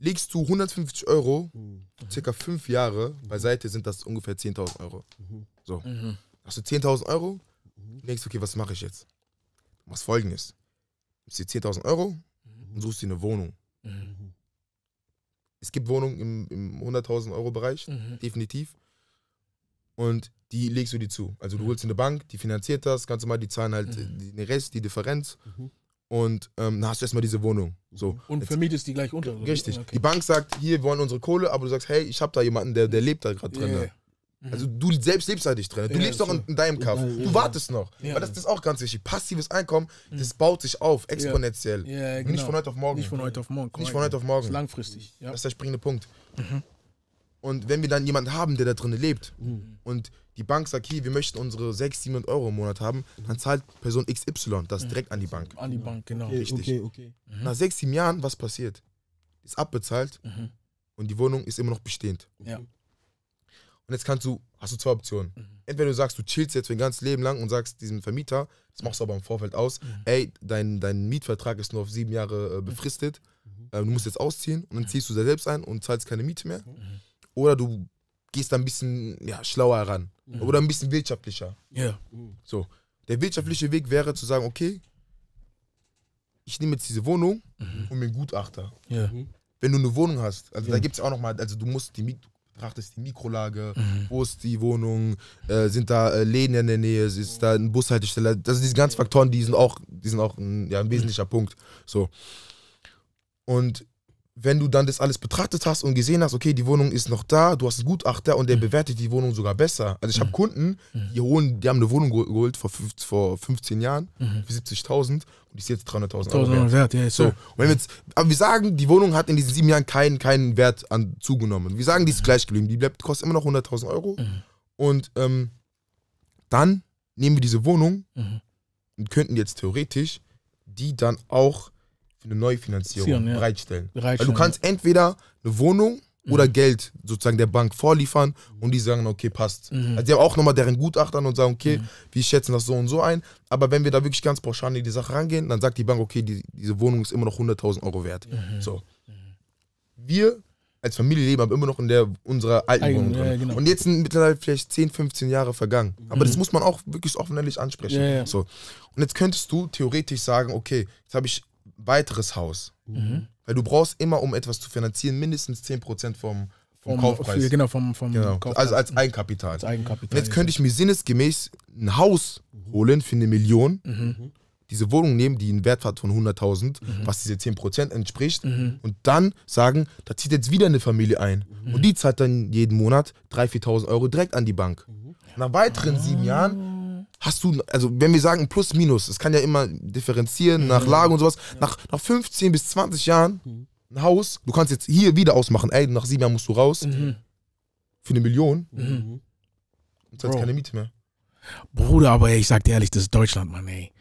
legst du 150 Euro, mhm. circa fünf Jahre, beiseite sind das ungefähr 10.000 Euro. Mhm. So. Mhm. Hast du 10.000 Euro, denkst okay, was mache ich jetzt? Du machst folgendes. Du nimmst dir 10.000 Euro und suchst dir eine Wohnung. Es gibt Wohnungen im, im 100.000 Euro Bereich, definitiv. Und die legst du dir zu. Also du holst eine Bank, die finanziert das, ganz normal, die zahlen halt äh, den Rest, die Differenz und ähm, dann hast du erstmal diese Wohnung. So. Mhm. Und Jetzt, vermietest die gleich unter. Richtig. Okay. Die Bank sagt, hier, wir wollen unsere Kohle, aber du sagst, hey, ich habe da jemanden, der, der lebt da gerade drin. Yeah. Ne? Mhm. Also du selbst lebst da nicht drin. Ne? Du ja, lebst doch so. in, deinem Kaff. Ja, du wartest noch. Ja. Weil das, das, ist auch ganz wichtig. Passives Einkommen, mhm. das baut sich auf, exponentiell. Ja. Genau. Nicht von heute auf morgen. Nicht von heute auf morgen. Nicht von heute auf morgen. Das ist langfristig. Das ist der springende Punkt. Mhm. Und wenn wir dann jemanden haben, der da drin lebt mhm. und die Bank sagt, hier, wir möchten unsere 6, 7 Euro im Monat haben, dann zahlt Person XY das hm. direkt an die Bank. An die Bank, genau. Okay, Richtig. Okay, okay. Mhm. Nach 6, 7 Jahren, was passiert? Ist abbezahlt mhm. und die Wohnung ist immer noch bestehend. Ja. Und jetzt kannst du, hast du zwei Optionen. Mhm. Entweder du sagst, du chillst jetzt für ein ganzes Leben lang und sagst diesem Vermieter, das machst du aber im Vorfeld aus, mhm. ey, dein, dein Mietvertrag ist nur auf sieben Jahre äh, mhm. befristet, äh, du musst jetzt ausziehen und dann ziehst du da selbst ein und zahlst keine Miete mehr. Oder du gehst da ein bisschen ja, schlauer ran mhm. oder ein bisschen wirtschaftlicher. Ja. Mhm. So, der wirtschaftliche Weg wäre zu sagen, okay, ich nehme jetzt diese Wohnung mhm. und mir einen Gutachter. Ja. Mhm. Wenn du eine Wohnung hast, also da gibt es auch nochmal, also du musst die Miet betrachtest die Mikrolage, mhm. wo ist die Wohnung, äh, sind da äh, Läden in der Nähe, ist da ein Bushaltesteller, Das sind diese ganzen Faktoren, die sind auch, die sind auch ein, ja, ein wesentlicher mhm. Punkt. So. Und wenn du dann das alles betrachtet hast und gesehen hast, okay, die Wohnung ist noch da, du hast einen Gutachter und der mhm. bewertet die Wohnung sogar besser. Also ich habe mhm. Kunden, mhm. die holen, die haben eine Wohnung geholt vor, vor 15 Jahren mhm. für 70.000 und die ist jetzt 300.000 Euro wert. wert ja, so. Und wenn wir jetzt, aber wir sagen, die Wohnung hat in diesen sieben Jahren keinen, keinen Wert an, zugenommen. Wir sagen, die ist mhm. gleich geblieben, die bleibt, kostet immer noch 100.000 Euro mhm. und ähm, dann nehmen wir diese Wohnung und könnten jetzt theoretisch die dann auch eine Neufinanzierung ja. bereitstellen. Weil du kannst entweder eine Wohnung oder mhm. Geld sozusagen der Bank vorliefern und die sagen, okay, passt. Mhm. Also die haben auch nochmal deren Gutachtern und sagen, okay, mhm. wir schätzen das so und so ein. Aber wenn wir da wirklich ganz pauschal in die Sache rangehen, dann sagt die Bank, okay, die, diese Wohnung ist immer noch 100.000 Euro wert. Mhm. So. Mhm. Wir als Familie leben aber immer noch in der unserer alten Eigen, Wohnung. Ja, genau. Und jetzt sind mittlerweile vielleicht 10, 15 Jahre vergangen. Aber das mhm. muss man auch wirklich offen ehrlich ansprechen. So. Und jetzt könntest du theoretisch sagen, okay, jetzt habe ich weiteres Haus. Mhm. Weil du brauchst immer, um etwas zu finanzieren, mindestens 10% vom, vom, vom Kaufpreis. Für, genau, vom, vom genau. Kaufpreis. Also als Eigenkapital. Als Eigenkapital. jetzt könnte ich mir sinnesgemäß ein Haus holen für eine Million, mhm. diese Wohnung nehmen, die einen Wert hat von 100.000, mhm. was diese 10% entspricht, mhm. und dann sagen, da zieht jetzt wieder eine Familie ein. Mhm. Und die zahlt dann jeden Monat 3.000, 4.000 Euro direkt an die Bank. Mhm. Nach weiteren ah. sieben Jahren hast du, also wenn wir sagen Plus, Minus, es kann ja immer differenzieren mhm. nach Lage und sowas, ja. nach, nach 15 bis 20 Jahren mhm. ein Haus, du kannst jetzt hier wieder ausmachen, ey, nach sieben Jahren musst du raus, mhm. für eine Million, mhm. und sonst keine Miete mehr. Bruder, aber ey, ich sag dir ehrlich, das ist Deutschland, Mann, ey.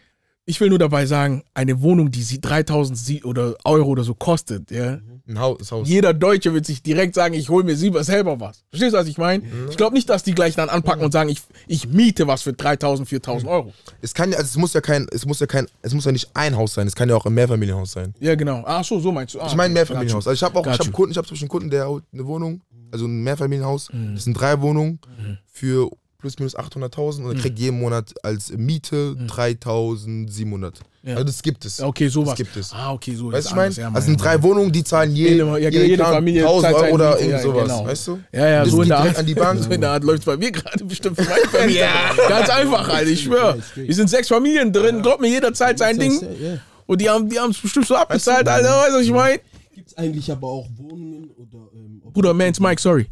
Ich will nur dabei sagen, eine Wohnung, die sie 3000 oder Euro oder so kostet, ja. Mhm. Ein Haus, Haus. Jeder Deutsche wird sich direkt sagen, ich hole mir selber was. Verstehst du, was ich meine? Mhm. Ich glaube nicht, dass die gleich dann anpacken mhm. und sagen, ich, ich miete was für 3000, 4000 mhm. Euro. Es kann also es muss ja kein, es muss ja kein, es muss ja nicht ein Haus sein, es kann ja auch ein Mehrfamilienhaus sein. Ja, genau. Ach so, so meinst du. Ah, ich meine Mehrfamilienhaus. Also ich habe auch, ich habe Kunden, ich habe zwischen Kunden, der eine Wohnung, mhm. also ein Mehrfamilienhaus, mhm. das sind drei Wohnungen für plus minus 800.000 und er kriegt jeden mhm. Monat als Miete 3.700. Mhm. Ja. Also das gibt es. Okay, sowas. Das gibt es. Ah, okay, so. Weißt du, ich meine? Ja, also sind drei Wohnungen, die zahlen jede, ja, jede, jede Familie 1000 Euro oder irgend sowas. Genau. Weißt du? Ja, ja, das so in der Art. An die Bank. [LAUGHS] so in der Art läuft es bei mir gerade bestimmt für meine [LAUGHS] Familie. ja. Ganz einfach, Alter, ich schwöre. Wir sind sechs Familien drin, glaubt mir jederzeit sein Ding. Und die haben es bestimmt so abbezahlt, weißt du, Alter, weißt du, was ich meine? Gibt es eigentlich aber auch Wohnungen oder. Ähm, Bruder, Mans Mike, sorry.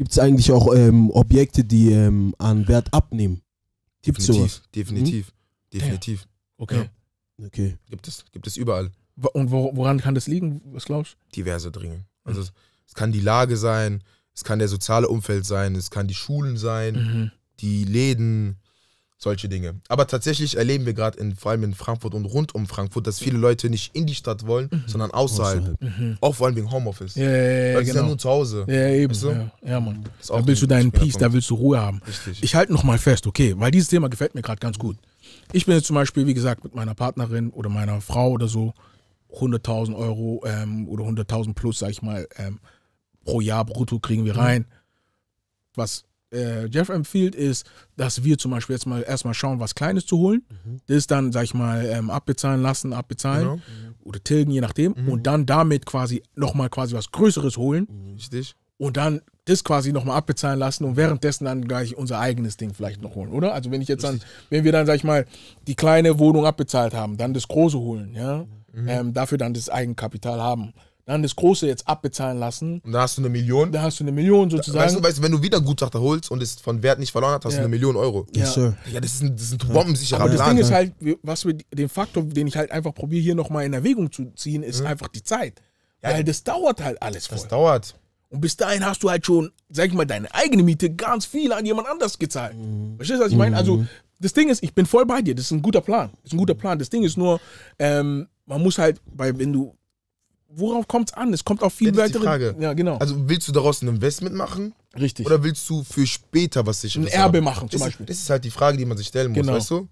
Gibt es eigentlich auch ähm, Objekte, die ähm, an Wert abnehmen? Gibt's definitiv, sowas? definitiv, hm? definitiv. Okay. Ja. Okay. Gibt es, gibt es überall. Und woran kann das liegen, was glaubst du? Diverse Dinge. Hm. Also mhm. es, es, kann die Lage sein, es kann der soziale Umfeld sein, es kann die Schulen sein, mhm. die Läden, solche Dinge. Aber tatsächlich erleben wir gerade vor allem in Frankfurt und rund um Frankfurt, dass viele Leute nicht in die Stadt wollen, mhm. sondern außerhalb. Mhm. Auch vor allem wegen Homeoffice. Ja, ja, ja, Weil genau. sind ja genau. nur zu Hause. Ja, eben. Weißt du? ja, ja, Mann. Da willst du deinen Peace, da willst du Ruhe haben. Richtig. Ich halte nochmal fest, okay, weil dieses Thema gefällt mir gerade ganz gut. Ich bin jetzt zum Beispiel, wie gesagt, mit meiner Partnerin oder meiner Frau oder so 100.000 Euro ähm, oder 100.000 plus, sag ich mal, ähm, pro Jahr brutto kriegen wir mhm. rein. Mhm. Was äh, Jeff empfiehlt, ist, dass wir zum Beispiel jetzt mal erstmal schauen, was Kleines zu holen. Mhm. Das dann, sag ich mal, ähm, abbezahlen lassen, abbezahlen genau. Mhm. oder tilgen, je nachdem. Mhm. Und dann damit quasi nochmal quasi was Größeres holen. Mhm, richtig. Und dann das quasi nochmal abbezahlen lassen und währenddessen dann gleich unser eigenes Ding vielleicht noch holen, oder? Also wenn ich jetzt dann, wenn wir dann, sag ich mal, die kleine Wohnung abbezahlt haben, dann das große holen, ja. Mhm. Ähm, dafür dann das Eigenkapital haben dann das Große jetzt abbezahlen lassen. Und da hast du eine Million. Da hast du eine Million sozusagen. Weißt du, weißt du wenn du wieder Gutachter holst und es von Wert nicht verloren hat, hast ja. du eine Million Euro. Ja, yes, ja das ist ein, das ist ein bombensicherer Aber Plan. Das Ding ist ne? halt, was wir, den Faktor, den ich halt einfach probiere, hier nochmal in Erwägung zu ziehen, ist mhm. einfach die Zeit. Ja. Weil das dauert halt alles. Voll. Das dauert. Und bis dahin hast du halt schon, sag ich mal, deine eigene Miete ganz viel an jemand anders gezahlt. Mhm. Verstehst du, was ich meine? Also, mhm. das Ding ist, ich bin voll bei dir. Das ist ein guter Plan. Das ist ein guter Plan. Das Ding ist nur, ähm, man muss halt, weil wenn du worauf kommt es an? Es kommt auf viel das weitere. Frage. Ja, genau. Also willst du daraus ein Investment machen? Richtig. Oder willst du für später was sicheres Ein Erbe haben? machen zum das Beispiel. Ist, das ist halt die Frage, die man sich stellen muss, genau. weißt du?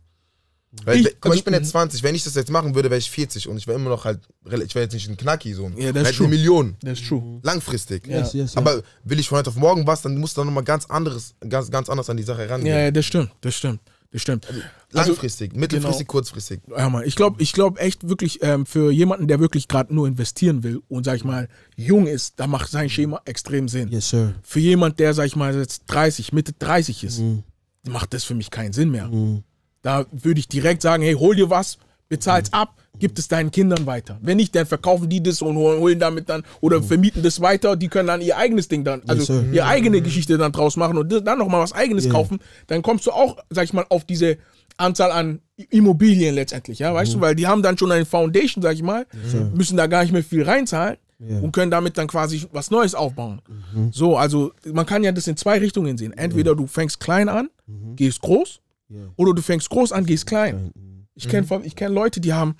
Weil ich, ich, also, ich bin jetzt 20, wenn ich das jetzt machen würde, wäre ich 40 und ich wäre immer noch halt, ich wäre jetzt nicht ein Knacki so. Ja, das halt ist eine Million. Das ist true. Langfristig. Yeah. Yes, yes, Aber will ich von heute auf morgen was, dann muss da nochmal ganz anderes, ganz, ganz anders an die Sache herangehen. Ja, ja, das stimmt, das stimmt. Bestimmt. Also also langfristig, also, mittelfristig, genau. kurzfristig. Ja, Mann, ich glaube ich glaub echt wirklich ähm, für jemanden, der wirklich gerade nur investieren will und, sag ich mal, jung ist, da macht sein Schema mhm. extrem Sinn. Yes, sir. Für jemanden, der, sag ich mal, jetzt 30, Mitte 30 ist, mhm. macht das für mich keinen Sinn mehr. Mhm. Da würde ich direkt sagen, hey, hol dir was, bezahlst ab, gibt es deinen Kindern weiter. Wenn nicht, dann verkaufen die das und holen damit dann oder mhm. vermieten das weiter. Die können dann ihr eigenes Ding dann, also yes, ihre eigene Geschichte dann draus machen und dann nochmal was eigenes yeah. kaufen. Dann kommst du auch, sag ich mal, auf diese Anzahl an Immobilien letztendlich, ja, weißt mhm. du, weil die haben dann schon eine Foundation, sag ich mal, yes, müssen da gar nicht mehr viel reinzahlen. Yeah. und können damit dann quasi was Neues aufbauen. Mhm. So, also man kann ja das in zwei Richtungen sehen. Entweder du fängst klein an, mhm. gehst groß, yeah. oder du fängst groß an, gehst klein. Ich mhm. kenne kenn Leute, die haben,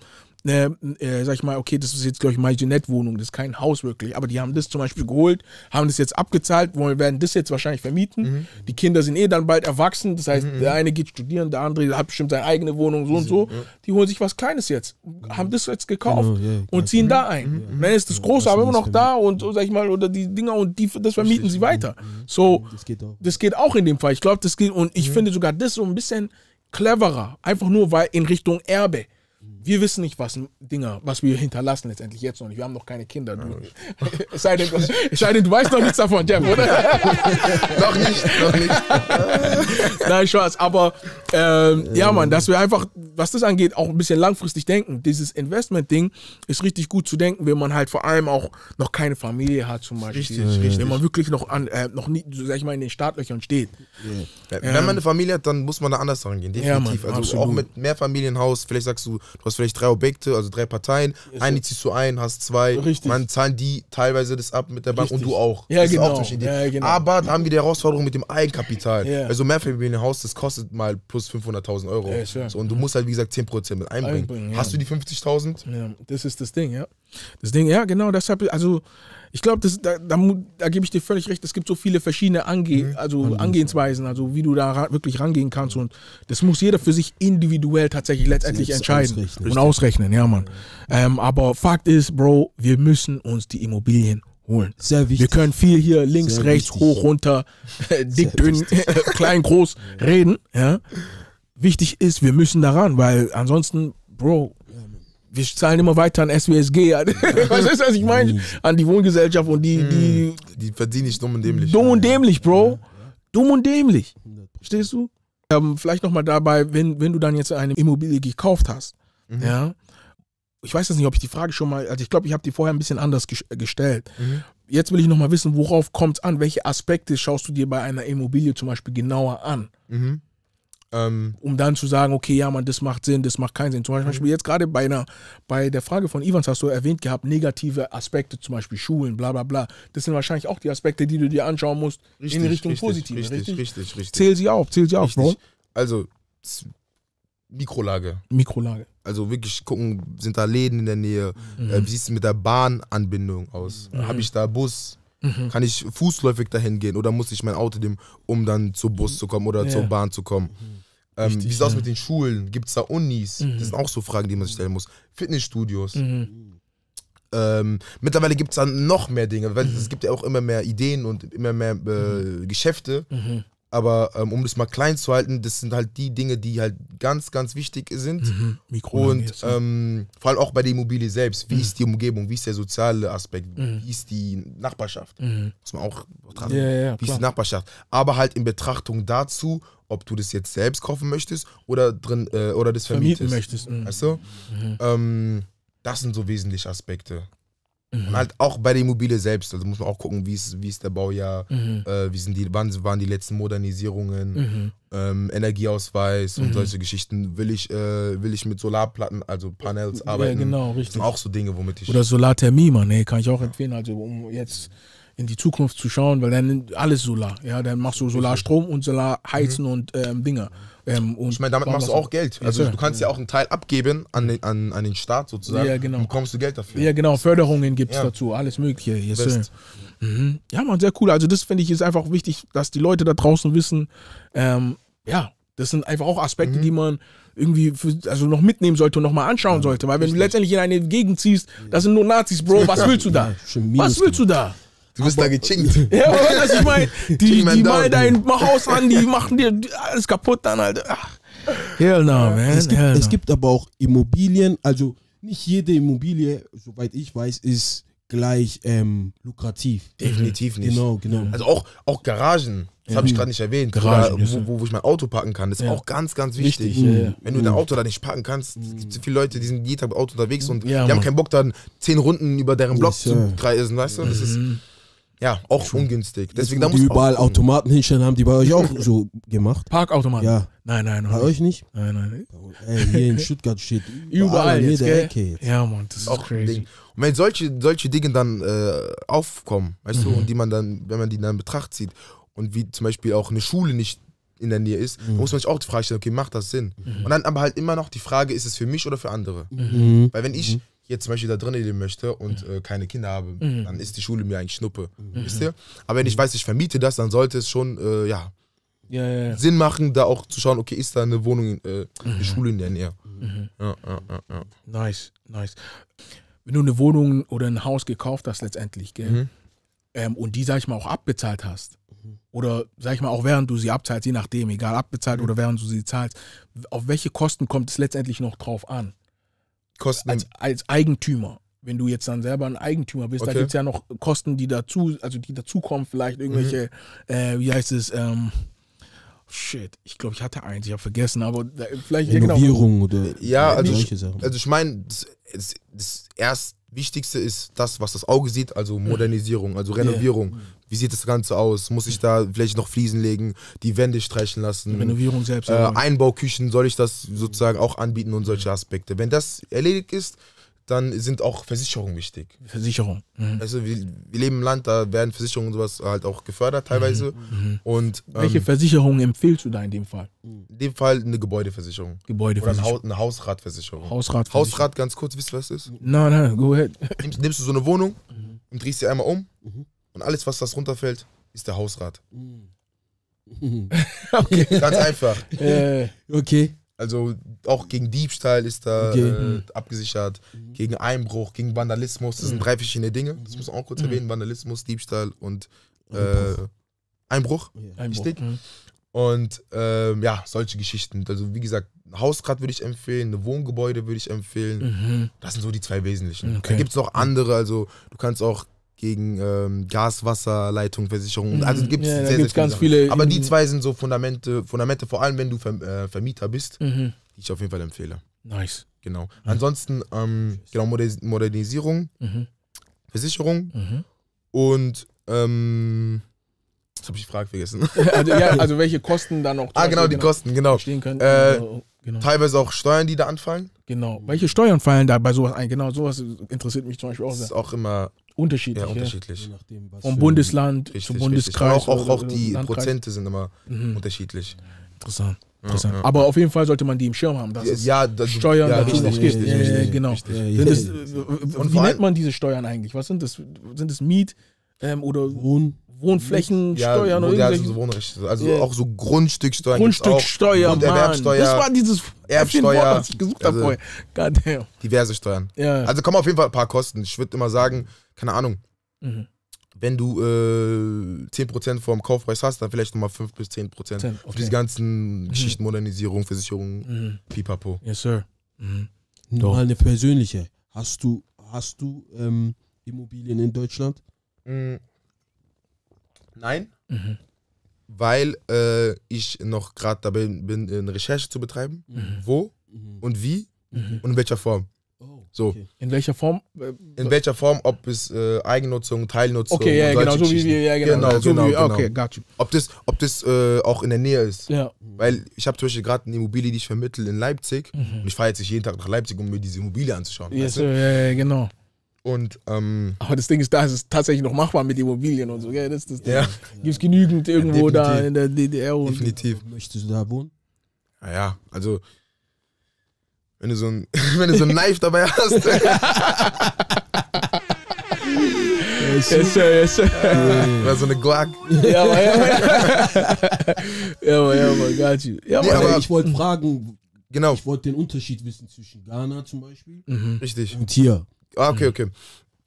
äh, äh, sag ich mal, okay, das ist jetzt, glaube ich, Marginette-Wohnung, das ist kein Haus wirklich, aber die haben das zum Beispiel geholt, haben das jetzt abgezahlt, wollen, werden das jetzt wahrscheinlich vermieten. Mhm. Die Kinder sind eh dann bald erwachsen, das heißt, mhm. der eine geht studieren, der andere hat bestimmt seine eigene Wohnung, so und so. Die holen sich was Kleines jetzt, mhm. haben das jetzt gekauft genau, und ziehen da ein. Mhm. Dann ist das Große aber immer noch da und, sag ich mal, oder die Dinger und die, das vermieten sie weiter. Mhm. So, das geht, auch. das geht, auch. in dem Fall. Ich glaube, das geht, und ich mhm. finde sogar das so ein bisschen cleverer, einfach nur weil in Richtung Erbe wir wissen nicht, was Dinger, was wir hinterlassen letztendlich jetzt noch nicht. Wir haben noch keine Kinder. Du, es, sei denn, es sei denn, du weißt noch nichts davon, Jeff, oder? [LAUGHS] noch nicht, noch nicht. [LAUGHS] Nein, Spaß. Aber ähm, ja, Mann, dass wir einfach, was das angeht, auch ein bisschen langfristig denken. Dieses Investment-Ding ist richtig gut zu denken, wenn man halt vor allem auch noch keine Familie hat, zum Beispiel. Richtig, ja, richtig. Wenn man wirklich noch an, äh, noch nie, sag ich mal, in den Startlöchern steht. Ja. Wenn ähm, man eine ähm, Familie hat, dann muss man da anders rangehen, definitiv. Ja, Mann, also absolut. auch mit mehr Familienhaus, vielleicht sagst du, du hast vielleicht drei Objekte, also drei Parteien. Ist Eine ziehst du ein, hast zwei. Richtig. Man zahlen die teilweise das ab mit der Bank Richtig. und du auch. Ja, genau. Auch ja, genau. Aber da haben wir die Herausforderung mit dem Eigenkapital. ja. Also Mehrfamilienhaus, das kostet mal plus 500.000 Euro. Ja, sure. so, und du musst halt, wie gesagt, 10% mit einbringen. einbringen hast du die 50.000? Ja, das ist das Ding, ja. Das Ding, ja, genau. Deshalb, also ich glaube, da, da, da gebe ich dir völlig recht. Es gibt so viele verschiedene Ange mhm. also Angehensweisen, also wie du da ra wirklich rangehen kannst. Und das muss jeder für sich individuell tatsächlich letztendlich entscheiden ausrechnen. und ausrechnen. Ja, Mann. Ähm, aber Fakt ist, Bro, wir müssen uns die Immobilien holen. Sehr wichtig. Wir können viel hier links, Sehr rechts, wichtig. hoch, runter, [LAUGHS] dick, dünn, [LAUGHS] klein, groß reden. Ja. Wichtig ist, wir müssen daran, weil ansonsten, Bro, wir zahlen immer weiter an SWSG, [LAUGHS] was ist das, ich meine, mhm. an die Wohngesellschaft und die, mhm. die... Die verdienen nicht dumm und dämlich. Dumm und dämlich, Bro. Dumm und dämlich. Stehst du? Ähm, vielleicht nochmal dabei, wenn, wenn du dann jetzt eine Immobilie gekauft hast, mhm. ja, ich weiß jetzt nicht, ob ich die Frage schon mal, also ich glaube, ich habe die vorher ein bisschen anders ges gestellt. Mhm. Jetzt will ich nochmal wissen, worauf kommt es an? Welche Aspekte schaust du dir bei einer Immobilie zum Beispiel genauer an? Mhm. Ähm, um dann zu sagen, okay, ja, man, das macht Sinn, das macht keinen Sinn. Zum Beispiel mhm. jetzt gerade bei, einer, bei der Frage von Ivans hast du erwähnt gehabt, negative Aspekte, zum Beispiel Schulen, bla bla bla. Das sind wahrscheinlich auch die Aspekte, die du dir anschauen musst richtig, in Richtung richtig, Positive. Richtig, richtig, richtig, richtig. Zähl sie auf, zähl sie auf, Bro. Also, Mikrolage. Mikrolage. Also wirklich gucken, sind da Läden in der Nähe? Mhm. Äh, wie sieht es mit der Bahnanbindung aus? Mhm. Habe ich da Bus? Mhm. Kann ich fußläufig dahin gehen oder muss ich mein Auto nehmen, um dann zum Bus mhm. zu kommen oder yeah. zur Bahn zu kommen? Mhm. Ähm, Richtig, wie sieht ja. mit den Schulen? Gibt es da Unis? Mhm. Das sind auch so Fragen, die man sich stellen muss. Fitnessstudios. Mhm. Ähm, mittlerweile gibt es da noch mehr Dinge, weil mhm. es gibt ja auch immer mehr Ideen und immer mehr äh, mhm. Geschäfte. Mhm. Aber ähm, um das mal klein zu halten, das sind halt die Dinge, die halt ganz, ganz wichtig sind. Mhm. Und ähm, vor allem auch bei der Immobilie selbst. Wie mhm. ist die Umgebung? Wie ist der soziale Aspekt? Mhm. Wie ist die Nachbarschaft? Mhm. Muss man auch dran. Ja, ja, wie klar. ist die Nachbarschaft? Aber halt in Betrachtung dazu, ob du das jetzt selbst kaufen möchtest oder drin äh, oder das vermietest. Vermieten möchtest. Mhm. Weißt du? Mhm. Ähm, das sind so wesentliche Aspekte. Mhm. Und halt auch bei der Immobilie selbst. Also muss man auch gucken, wie ist, wie ist der Baujahr, mhm. äh, wie sind die, wann waren die letzten Modernisierungen, mhm. ähm, Energieausweis und mhm. solche Geschichten. Will ich, äh, will ich mit Solarplatten, also Panels arbeiten? Ja, genau, richtig. Das sind auch so Dinge, womit ich. Oder Solarthermie, man, nee, kann ich auch empfehlen. Also um jetzt in die Zukunft zu schauen, weil dann alles Solar, ja, dann machst du Solarstrom und Solarheizen mhm. und ähm, Dinger. Ähm, ich meine, damit machst du auch Geld. Also ja, du kannst ja auch einen Teil abgeben an den, an, an den Staat sozusagen. Ja, genau. Und bekommst du Geld dafür. Ja, genau. Förderungen gibt es ja. dazu, alles Mögliche. Yes, mhm. Ja, man, sehr cool. Also das finde ich ist einfach wichtig, dass die Leute da draußen wissen, ähm, ja, das sind einfach auch Aspekte, mhm. die man irgendwie für, also noch mitnehmen sollte und nochmal anschauen ja, sollte. Weil wenn du letztendlich in eine Gegend ziehst, das sind nur Nazis, Bro, was willst du da? Was willst du da? Sie wirst da gechinkt. [LAUGHS] Ja, aber weißt du, ich meine, [LAUGHS] die, die malen dein Haus an, die machen dir alles kaputt dann, halt. Hell no, man. Es gibt, Hell no. es gibt aber auch Immobilien, also nicht jede Immobilie, soweit ich weiß, ist gleich ähm, lukrativ. Definitiv nicht. Genau, genau. Also auch, auch Garagen, das habe ich gerade nicht erwähnt, Garagen, Oder, wo, wo ich mein Auto parken kann, das ist ja. auch ganz, ganz wichtig. Richtig, ja, ja. Wenn du dein mhm. Auto da nicht parken kannst, es gibt es viele Leute, die sind jeden Tag mit Auto unterwegs mhm. und die haben keinen Bock, dann zehn Runden über deren Block zu kreisen, weißt du? Das ist mhm. Ja, auch Schon. ungünstig. Deswegen, da muss überall auch, Automaten hinstellen, haben die bei euch auch [LAUGHS] so gemacht. Parkautomaten? Ja. Nein, nein, nein. Bei euch nicht? Nein, nein. Ey, hier in Stuttgart steht [LAUGHS] überall, überall in Ecke jetzt. Ja, Mann, das ist auch crazy. Und wenn solche, solche Dinge dann äh, aufkommen, weißt mhm. du, und die man dann, wenn man die dann in Betracht zieht und wie zum Beispiel auch eine Schule nicht in der Nähe ist, mhm. muss man sich auch die Frage stellen, okay, macht das Sinn? Mhm. Und dann aber halt immer noch die Frage, ist es für mich oder für andere? Mhm. Mhm. Weil wenn ich mhm hier zum Beispiel da drin leben möchte und äh, keine Kinder habe, mhm. dann ist die Schule mir eigentlich Schnuppe. Mhm. Wisst ihr? Aber wenn ich weiß, ich vermiete das, dann sollte es schon, äh, ja, ja, ja, ja, Sinn machen, da auch zu schauen, okay, ist da eine Wohnung, äh, eine mhm. Schule in der Nähe. Mhm. Ja, ja, nice, nice. Wenn du eine Wohnung oder ein Haus gekauft hast letztendlich, gell? Mhm. Ähm, und die, sag ich mal, auch abbezahlt hast, mhm. oder sag ich mal, auch während du sie abzahlst, je nachdem, egal, abbezahlt mhm. oder während du sie zahlst, auf welche Kosten kommt es letztendlich noch drauf an? Kosten. Als, als Eigentümer. Wenn du jetzt dann selber ein Eigentümer bist, okay. da gibt es ja noch Kosten, die dazu, also die dazukommen, vielleicht irgendwelche, mhm. äh, wie heißt es, ähm, Shit, ich glaube, ich hatte eins, ich habe vergessen, aber da, vielleicht. Genau. Renovierung genau. oder ja, also, also ich, also ich meine, das, das, das erst Wichtigste ist das, was das Auge sieht, also Modernisierung, also Renovierung. Yeah. Mhm wie sieht das Ganze aus? Muss ich da vielleicht noch Fliesen legen, die Wände streichen lassen? Renovierung selbst. Äh, also- Einbauküchen, soll ich das sozusagen auch anbieten und solche Aspekte? Wenn das erledigt ist, dann sind auch Versicherungen wichtig. Versicherung. Mhm. Also wir, wir, leben im Land, da werden Versicherungen und sowas halt auch gefördert mhm. teilweise. Mhm. Und, ähm, Welche Versicherungen empfiehlst du da in dem Fall? In dem Fall eine Gebäudeversicherung. Gebäudeversicherung. Oder eine Hausratversicherung. Hausrat. Hausrat, ganz kurz, wisst ihr, was das ist? Nein, nein, go ahead. Nimmst, nimmst du so eine Wohnung mhm. und drehst sie einmal um. Mhm. Und alles, was das runterfällt, ist der Hausrat. Mm. [LAUGHS] [LAUGHS] okay, ganz einfach. Äh, okay. Also auch gegen Diebstahl ist da okay. äh, mhm. abgesichert, mhm. gegen Einbruch, gegen Vandalismus. Das mhm. sind drei verschiedene Dinge. Das muss man auch kurz mhm. erwähnen: Vandalismus, Diebstahl und äh, Einbruch. Richtig. Ja. Und ähm, ja, solche Geschichten. Also wie gesagt, Hausrat würde ich empfehlen, ein Wohngebäude würde ich empfehlen. Mhm. Das sind so die zwei wesentlichen. Okay. Da gibt es noch andere, also du kannst auch gegen ähm, Gas, Wasser, Leitung, Versicherung. Mhm. Also gibt es ja, sehr, sehr ganz viele. Aber die zwei sind so Fundamente, Fundamente vor allem wenn du Ver, äh, Vermieter bist, mhm. die ich auf jeden Fall empfehle. Nice. Genau. Ansonsten, ähm, genau, Modernisierung, mhm. Versicherung mhm. und ähm, das habe ich die Frage vergessen. [LAUGHS] Also, ja, also [LAUGHS] welche Kosten dann auch. Ah, genau, die genau Kosten, genau. Stehen können. Äh, also, Genau. Teilweise auch Steuern, die da anfallen. Genau. Welche Steuern fallen da bei sowas ein? Genau, sowas interessiert mich zum Beispiel auch sehr. Das ist auch immer unterschiedlich. Ja, unterschiedlich. Ja. Nachdem, Vom Bundesland richtig, zum Bundeskreis. Auch, auch, auch die Landkreis. Prozente sind immer mhm. unterschiedlich. Interessant. Interessant. Ja, ja, Aber auf jeden Fall sollte man die im Schirm haben. Das ja, das, Steuern, ja, dazu richtig, richtig, richtig, richtig, genau. Das, äh, äh, wie nennt man diese Steuern eigentlich? Was sind das? Äh, sind es Miet ähm, oder Wohn? Wohnflächen steuern oder ja, also so Wohnrechte, also yeah. auch so Grundstücksteuern. Grundstücksteuer, Erwerbsteuer. Das war dieses Erbsteuer, Wort, was ich gesucht also, habe vorher. Goddamn. Diverse Steuern. Ja. Also kommen auf jeden Fall ein paar Kosten. Ich würde immer sagen, keine Ahnung, mhm. wenn du äh, 10% vom Kaufpreis hast, dann vielleicht nochmal 5 bis 10%. 10 okay. Auf diese ganzen mhm. Geschichten, Modernisierung, Versicherung, mhm. pipapo. Yes, sir. Mhm. Doch. eine persönliche. Hast du, hast du ähm, Immobilien in Deutschland? Mhm. Nein, mhm. weil äh, ich noch gerade dabei bin, eine Recherche zu betreiben, mhm. wo mhm. und wie mhm. und in welcher Form. Oh, so. Okay. In welcher Form? in welcher Form, ob es äh, Eigennutzung, Teilnutzung. Okay, ja, genau, so wie wir, ja, genau, genau, so genau, wie, genau. Okay, got you. Ob das, ob das äh, auch in der Nähe ist. Ja. Weil ich habe zum Beispiel gerade eine Immobilie, die ich vermittle in Leipzig mhm. und ich fahre jetzt nicht jeden Tag nach Leipzig, um mir diese Immobilie anzuschauen. Yes, weißt du? ja, genau. Und, ähm, Aber das Ding ist, da ist es tatsächlich noch machbar mit Immobilien und so. Gell? Das, das, das ja. Gibt es genügend irgendwo ja, da in der DDR? Und definitiv. Und, möchtest du da wohnen? Naja, Also, wenn du so ein, [LAUGHS] wenn du so ein Knife dabei hast. [LAUGHS] yes, sir, yes, sir. Yeah. [LAUGHS] so eine Glock. Ja, aber ja, ja, aber ja, aber got you. nee, aber, ich wollte fragen, genau. ich wollte den Unterschied wissen zwischen Ghana zum Beispiel mhm. und hier. Ah, okay, mhm. okay.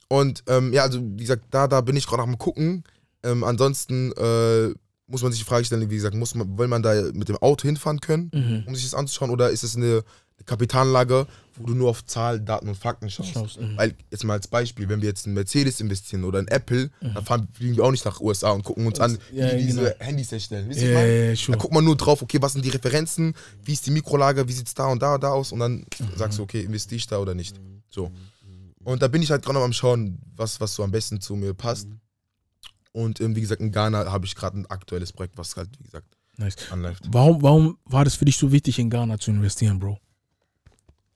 Und ähm, ja, also wie gesagt, da, da bin ich gerade am gucken. Ähm, ansonsten äh, muss man sich die Frage stellen, wie gesagt, muss man, will man da mit dem Auto hinfahren können, mhm. um sich das anzuschauen, oder ist es eine Kapitalanlage, wo du nur auf Zahlen, Daten und Fakten schaust? schaust mhm. Weil jetzt mal als Beispiel, wenn wir jetzt in Mercedes investieren oder in Apple, mhm. dann fahren, fliegen wir auch nicht nach USA und gucken uns an, wie ja, die diese genau. Handys erstellen. Ja, ja, yeah, sure. Da guckt man nur drauf, okay, was sind die Referenzen, wie ist die Mikrolage, wie sieht es da und da und da aus und dann mhm. sagst du, okay, investiere ich da oder nicht. Mhm. So. Und da bin ich halt gerade noch am Schauen, was, was so am besten zu mir passt. Mhm. Und ähm, wie gesagt, in Ghana habe ich gerade ein aktuelles Projekt, was halt, wie gesagt, nice. anläuft. Warum, warum war das für dich so wichtig, in Ghana zu investieren, Bro?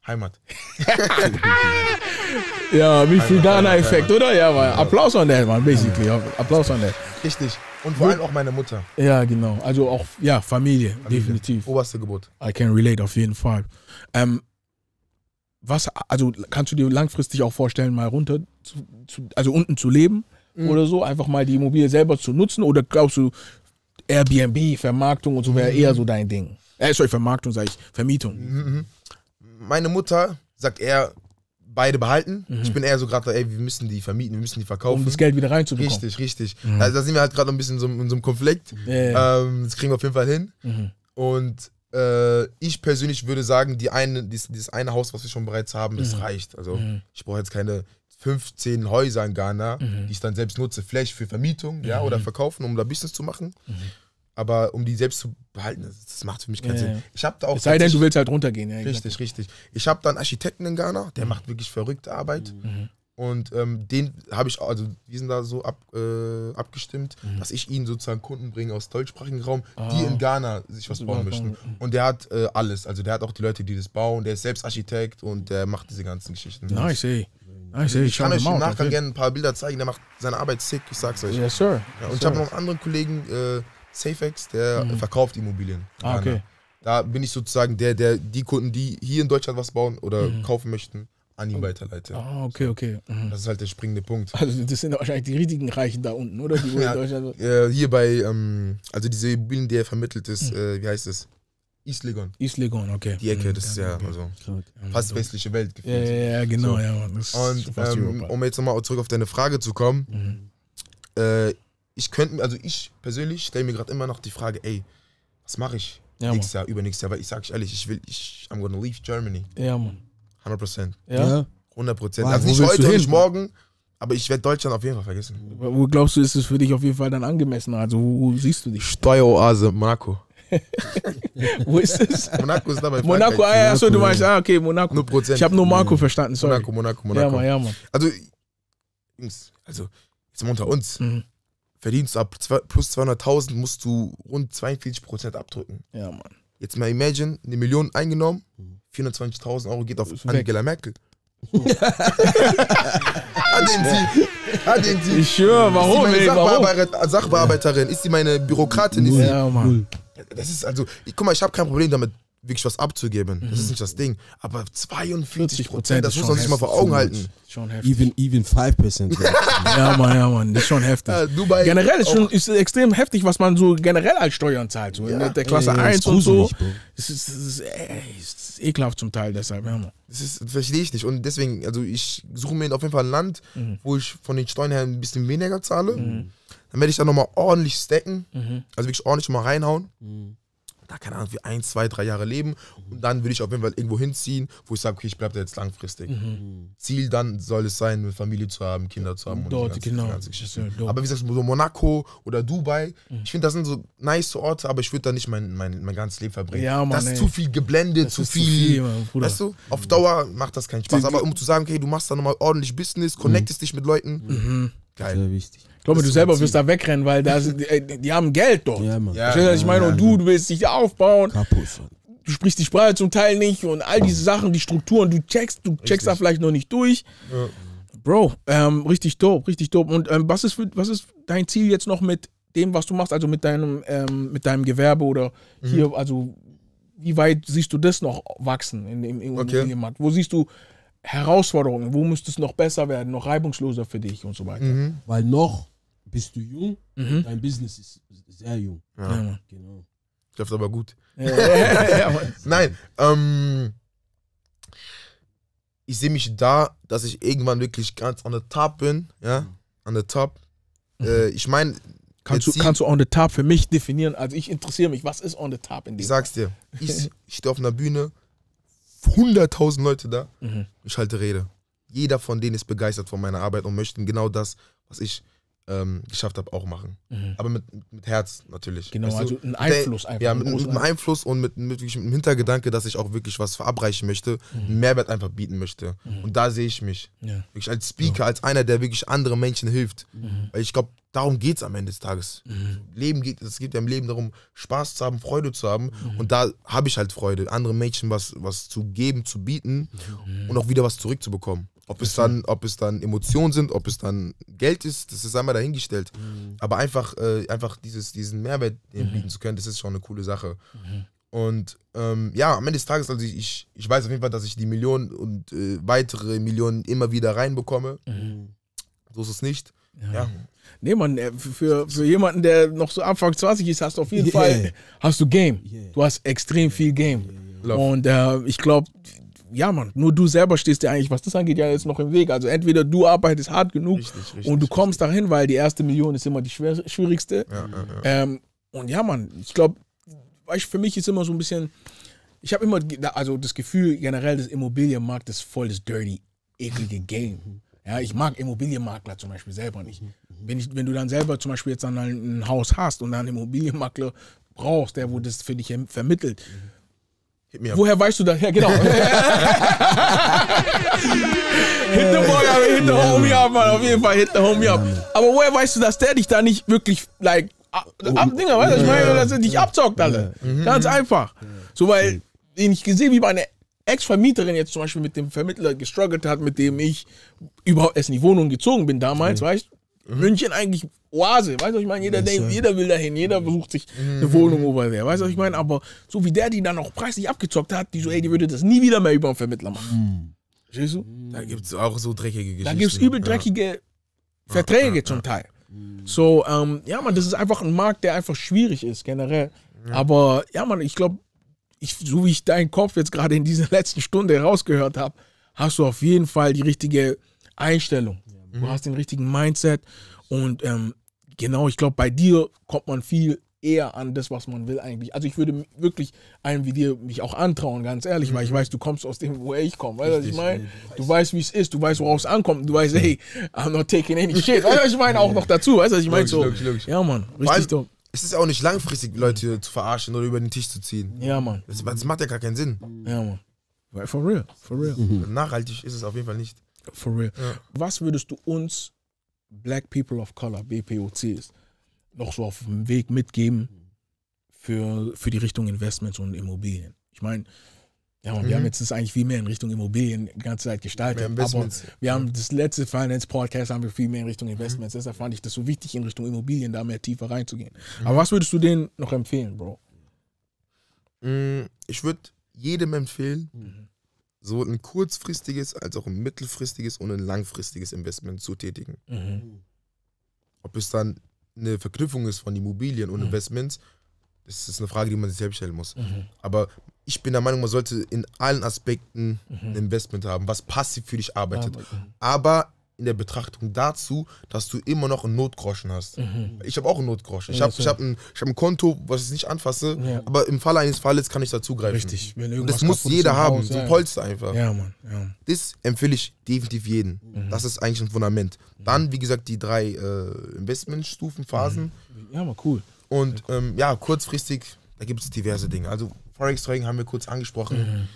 Heimat. [LAUGHS] ja, wie viel Ghana-Effekt, oder? Ja, man. Applaus an der, man, basically. Applaus an der. Richtig. Und vor allem auch meine Mutter. Ja, genau. Also auch, ja, Familie, Familie. definitiv. Oberste Geburt. I can relate, auf jeden Fall. Ähm, was, also kannst du dir langfristig auch vorstellen, mal runter, zu, zu, also unten zu leben mhm. oder so, einfach mal die Immobilie selber zu nutzen oder glaubst du, Airbnb, Vermarktung und so wäre mhm. eher so dein Ding? Äh, sorry, Vermarktung sage ich, Vermietung. Mhm, mhm. Meine Mutter sagt eher, beide behalten. Mhm. Ich bin eher so gerade, ey, wir müssen die vermieten, wir müssen die verkaufen. Um das Geld wieder reinzubekommen. Richtig, richtig. Mhm. Also da sind wir halt gerade noch ein bisschen so, in so einem Konflikt. Ähm, das kriegen wir auf jeden Fall hin. Und äh, ich persönlich würde sagen, die eine, dieses, dieses, eine Haus, was wir schon bereits haben, das mhm. reicht. Also mhm. ich brauche jetzt keine 15 Häuser in Ghana, mhm. die ich dann selbst nutze, vielleicht für Vermietung ja, mhm. oder verkaufen, um da Business zu machen mhm. aber um die selbst zu behalten, das macht für mich keinen ja, Sinn. Ich habe da auch. Es sei denn, du willst halt runtergehen. Ja, richtig, richtig. Ich habe dann Architekten in Ghana, der mhm. macht wirklich verrückte Arbeit. Mhm. Und ähm, den habe ich, also die sind da so ab, äh, abgestimmt, mhm. dass ich ihnen sozusagen Kunden bringe aus deutschsprachigen Raum, ah. die in Ghana sich was bauen möchten. Und der hat äh, alles. Also der hat auch die Leute, die das bauen, der ist selbst Architekt und der macht diese ganzen Geschichten. Nice, ey. Nice, ey. Ich, ich kann euch im Nachgang gerne ein paar Bilder zeigen, der macht seine Arbeit sick, ich sag's euch. Yes, sir. Ja, und ich habe noch einen anderen Kollegen, äh, Safex, der mhm. verkauft Immobilien. Ah, okay. Da bin ich sozusagen der, der die Kunden, die hier in Deutschland was bauen oder mhm. kaufen möchten, an ihn oh. weiterleite. Ah, okay, okay. Mhm. Das ist halt der springende Punkt. Also das sind wahrscheinlich die riesigen Reichen da unten, oder? Die [LAUGHS] ja, in Deutschland äh, hier bei, ähm, also diese Immobilien, die er vermittelt ist, mhm. äh, wie heißt es? East Legon. East Legon, okay. Die Ecke, das ist mhm, ja also fast westliche Welt gefühlt. Ja, ja, genau, so. ja. Und ähm, um jetzt nochmal zurück auf deine Frage zu kommen, mhm. äh, ich könnte, also ich persönlich stelle mir gerade immer noch die Frage, ey, was mache ich? Ja, nächstes Jahr, übernächstes Jahr, weil ich sage ich ehrlich, ich will, ich, I'm gonna leave Germany. Ja, Mann. 100 Prozent. Ja? 100 Prozent. Also nicht heute, nicht morgen, aber ich werde Deutschland auf jeden Fall vergessen. Wo glaubst du, ist es für dich auf jeden Fall dann angemessen? Also, wo, siehst du dich? Steueroase, Monaco. [LAUGHS] wo ist es? Monaco ist dabei. Monaco, ah, ja, achso, du meinst, ah, okay, Monaco. Nur Prozent. Ich habe nur Marco mhm. verstanden, sorry. Monaco, Monaco, Monaco. Ja, Mann, ja, Mann. Also, also, jetzt mal unter uns. Mhm. Verdienst du ab plus 200.000, musst du rund 42% Prozent abdrücken. Ja, Mann. Jetzt mal imagine, eine Million eingenommen, mhm. 420.000 Euro geht auf Angela Merkel. an [LAUGHS] ah, den sie, an ah, den sie. Ich höre, warum? Ist sie meine Sachbearbeiter, Sachbearbeiterin? Ist sie meine Bürokratin? Ist sie, ja, Mann. Das ist also, ich, guck mal, ich habe kein Problem damit, wirklich was abzugeben. Mhm. Das ist mhm. nicht das Ding. Aber 42 Prozent, das muss man sich mal vor Augen halten. Schon heftig. Even, even 5 Prozent. [LAUGHS] ja, Mann, ja, Mann, das ist schon heftig. Ja, Dubai generell ist schon ist extrem heftig, was man so generell als Steuern zahlt. So ja. der Klasse ja, 1 und so. Es ist, das ist, ist ekelhaft zum Teil, deshalb, ja, Mann. Das, ist, das verstehe ich nicht. Und deswegen, also ich suche mir auf jeden Fall ein Land, mhm. wo ich von den Steuern her ein bisschen weniger zahle. Mhm. Dann werde ich da nochmal ordentlich stacken. Mhm. Also wirklich ordentlich mal reinhauen. Mhm da keine Ahnung, wie ein, zwei, drei Jahre leben. Und dann will ich auf jeden Fall irgendwo hinziehen, wo ich sage, okay, ich bleibe da jetzt langfristig. Mhm. Ziel dann soll es sein, eine Familie zu haben, Kinder zu haben. dort, ganze, genau. Ja, aber wie gesagt, so Monaco oder Dubai, mhm. ich finde, das sind so nice Orte, aber ich würde da nicht mein, mein, mein ganzes Leben verbringen. Ja, Mann, das ist ey. zu viel geblendet, zu viel. Zu viel Mann, weißt du, auf Dauer macht das keinen Spaß. Aber um zu sagen, okay, du machst da nochmal ordentlich Business, connectest mhm. dich mit Leuten. Mhm. Geil. Sehr wichtig. Ich glaube, du selber wirst da wegrennen, weil da sind, die, äh, die, haben Geld dort. Ja, Mann. Ja, Verstehst, ja, ich meine, ja, und du, du willst dich aufbauen. Kapus. Du sprichst die Sprache zum Teil nicht und all diese Sachen, die Strukturen, du checkst, du checkst richtig. da vielleicht noch nicht durch. Ja. Bro, ähm, richtig dope, richtig dope. Und ähm, was, ist für, was ist dein Ziel jetzt noch mit dem, was du machst, also mit deinem, ähm, mit deinem Gewerbe oder mhm. hier, also wie weit siehst du das noch wachsen in, dem in, okay. in Wo siehst du Herausforderungen? Wo müsste es noch besser werden, noch reibungsloser für dich und so weiter? Mhm. Weil noch bist du jung, mhm. dein Business ist sehr jung. Ja. ja genau. Läuft aber gut. [LAUGHS] Nein, ähm, ich sehe mich da, dass ich irgendwann wirklich ganz on the top bin, ja, mhm. on the top. Mhm. Äh, ich meine, kannst du, kannst du on the top für mich definieren? Also ich interessiere mich, was ist on the top in dem? Ich sag's dir, ich [LAUGHS] stehe auf einer Bühne, 100.000 Leute da, mhm. ich halte Rede. Jeder von denen ist begeistert von meiner Arbeit und möchte genau das, was ich ähm, geschafft habe, auch machen. Mhm. Aber mit, mit Herz natürlich. Genau, weißt also ein Einfluss einfach. Ja, mit, mit einem Einfluss und mit, mit, mit dem Hintergedanke, dass ich auch wirklich was verabreichen möchte, mhm. Mehrwert einfach bieten möchte. Mhm. Und da sehe ich mich. Ja. Wirklich als Speaker, ja. als einer, der wirklich anderen Menschen hilft. Mhm. Weil ich glaube, darum geht es am Ende des Tages. Mhm. Leben geht, es geht ja im Leben darum, Spaß zu haben, Freude zu haben. Mhm. Und da habe ich halt Freude, anderen Menschen was, was zu geben, zu bieten und auch wieder was zurückzubekommen. Ob es dann, ob es dann Emotionen sind, ob es dann Geld ist, das ist einmal dahingestellt. Mhm. Aber einfach, äh, einfach dieses, diesen Mehrwert mhm. bieten zu können, das ist schon eine coole Sache. Mhm. Und ähm, ja, am Ende des Tages, also ich, ich weiß auf jeden Fall, dass ich die Millionen und äh, weitere Millionen immer wieder reinbekomme. Mhm. So ist es nicht. ja. ja. Nee, Mann, äh, für, für jemanden, der noch so Anfang 20 ist, hast du auf jeden yeah. Fall hast du Game. Yeah. Du hast extrem viel Game. Yeah, Und äh, ich glaube, ja, Mann, nur du selber stehst dir eigentlich, was das angeht, ja jetzt noch im Weg. Also entweder du arbeitest hart genug richtig, richtig, und du kommst richtig. dahin, weil die erste Million ist immer die schwer, schwierigste. Ja, ja, ja. Ähm, und ja, Mann, ich glaube, für mich ist immer so ein bisschen, ich habe immer also das Gefühl generell, das Immobilienmarkt ist voll das dirty, eklige Game. Ja, ich mag Immobilienmakler zum Beispiel selber nicht. Wenn, ich, wenn du dann selber zum Beispiel jetzt dann ein, Haus hast und dann einen Immobilienmakler brauchst, der wo das für dich vermittelt, mhm Woher weißt du das? Ja, genau. [LAUGHS] hit the boy, aber hit the homie up, Mann. Auf jeden Fall, hit the homie up. Aber woher weißt du, dass der dich da nicht wirklich, like, ab, oh. ab Dinger, weißt du? Ich meine, dass er dich abzockt, alle. Mhm. Ganz einfach. So, weil ich gesehen, wie meine Ex-Vermieterin jetzt zum Beispiel mit dem Vermittler gestruggelt hat, mit dem ich überhaupt erst in die Wohnung gezogen bin damals, mhm. weißt Mhm. München eigentlich Oase, weißt du, ich meine, jeder, ja, jeder will dahin, jeder mhm. besucht sich mhm. eine Wohnung über der, weißt du, ich meine, aber so wie der, die dann auch preislich abgezockt hat, die so, ey, die würde das nie wieder mehr über einen Vermittler machen. Verstehst du? Da gibt es auch so dreckige Geschichten. Da gibt es übel dreckige ja. Verträge ja, zum Teil. So, ähm, ja, man, das ist einfach ein Markt, der einfach schwierig ist, generell. Aber ja, man, ich glaube, ich, so wie ich deinen Kopf jetzt gerade in dieser [LAUGHS] letzten Stunde herausgehört habe, hast du auf jeden Fall die richtige Einstellung Mhm. Du hast den richtigen Mindset. Und ähm, genau, ich glaube, bei dir kommt man viel eher an das, was man will eigentlich. Also ich würde wirklich einem wie dir mich auch antrauen, ganz ehrlich, mhm. weil ich mhm. weiß, du kommst aus dem, woher ich komme. Weißt du, was ich meine? Du weißt, wie es ist, du weißt, worauf es ankommt. Du weißt, hey, I'm not taking any shit. Weißt du, ich meine? Auch noch dazu. Weißt du, was ich meine? So, logisch, Ja, Mann, richtig dope. Es ist auch nicht langfristig, Leute zu verarschen oder über den Tisch zu ziehen. Ja, Mann. Das, das macht ja gar keinen Sinn. Ja, Mann. For real, for real. Nachhaltig ist es auf jeden Fall nicht. For real. Ja. Was würdest du uns, Black People of Color, BPOCs, noch so auf dem Weg mitgeben für, für die Richtung Investments und Immobilien? Ich meine, ja, mhm. wir haben mhm. jetzt das eigentlich viel mehr in Richtung Immobilien die ganze Zeit gestaltet. Aber wir haben das letzte Finance Podcast haben wir viel mehr in Richtung Investments. Mhm. Deshalb fand ich das so wichtig, in Richtung Immobilien da mehr tiefer reinzugehen. Mhm. Aber was würdest du denen noch empfehlen, Bro? Mm, ich würde jedem empfehlen, mhm sowohl ein kurzfristiges als auch ein mittelfristiges und ein langfristiges Investment zu tätigen. Mhm. Ob es dann eine Verknüpfung ist von Immobilien und mhm. Investments, das ist eine Frage, die man sich selbst stellen muss. Mhm. Aber ich bin der Meinung, man sollte in allen Aspekten mhm. ein Investment haben, was passiv für dich arbeitet. Mhm. Aber in der Betrachtung dazu, dass du immer noch einen Notgroschen hast. Mhm. Ich habe auch einen Notgroschen. Ich habe hab ein, hab ein Konto, was ich nicht anfasse, ja. aber im Falle eines Falles kann ich dazugreifen. Richtig. Wenn irgendwas das muss jeder haben, so ein Polster einfach. Ja, Mann. Ja. Das empfehle ich definitiv jedem. Mhm. Das ist eigentlich ein Fundament. Dann, wie gesagt, die drei äh, Investmentstufen, Mhm. Ja, mal cool. Und cool. Ähm, ja, kurzfristig, da gibt es diverse Dinge. Also Forex-Trading haben wir kurz angesprochen. Mhm. [LAUGHS]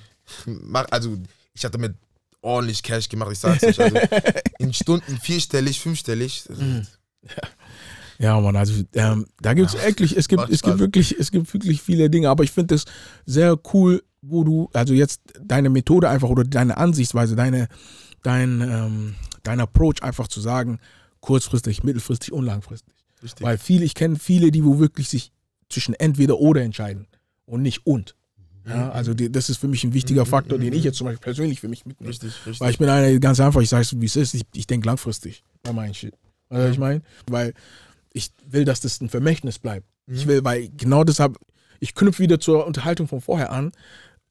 Also ich hatte mit ordentlich Cash gemacht, ich sag's euch. Also [LAUGHS] in Stunden vierstellig, fünfstellig. Mhm. Ja, Mann, also ähm, da gibt's ja, wirklich, es gibt, es gibt wirklich, es gibt wirklich viele Dinge, aber ich finde es sehr cool, wo du, also jetzt deine Methode einfach oder deine Ansichtsweise, deine, dein, ähm, dein Approach einfach zu sagen, kurzfristig, mittelfristig und langfristig. Richtig. Weil viele, ich kenne viele, die wo wirklich sich zwischen entweder oder entscheiden und nicht und. Ja, mhm. also die, das ist für mich ein wichtiger mhm. Faktor, den mhm. ich jetzt zum Beispiel persönlich für mich mitnehme. Richtig, richtig. Weil ich bin einer, ganz einfach, ich sage es, wie es ist, ich, ich denke langfristig bei meinen Shit. Also ja. ich meine, weil ich will, dass das ein Vermächtnis bleibt. Mhm. Ich will, weil genau deshalb, ich knüpfe wieder zur Unterhaltung von vorher an.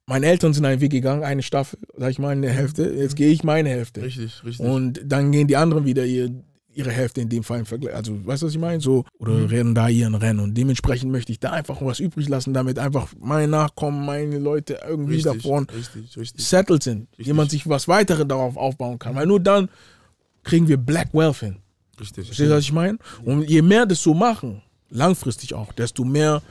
Meine Eltern sind einen Weg gegangen, eine Staffel, sag ich mal, eine Hälfte, jetzt gehe ich meine Hälfte. Richtig, richtig. Und dann gehen die anderen wieder ihr, ihre Hälfte in dem Fall im Vergleich. Also, weißt du, was ich meine? So, oder mhm. rennen da ihren Rennen. Und dementsprechend möchte ich da einfach was übrig lassen, damit einfach mein Nachkommen, meine Leute irgendwie richtig, davon richtig, richtig. settled sind. Richtig. Jemand sich was weiteres darauf aufbauen kann. Weil nur dann kriegen wir Black Wealth hin. Richtig. Verstehst du, was ich meine? Und je mehr das so machen, langfristig auch, desto mehr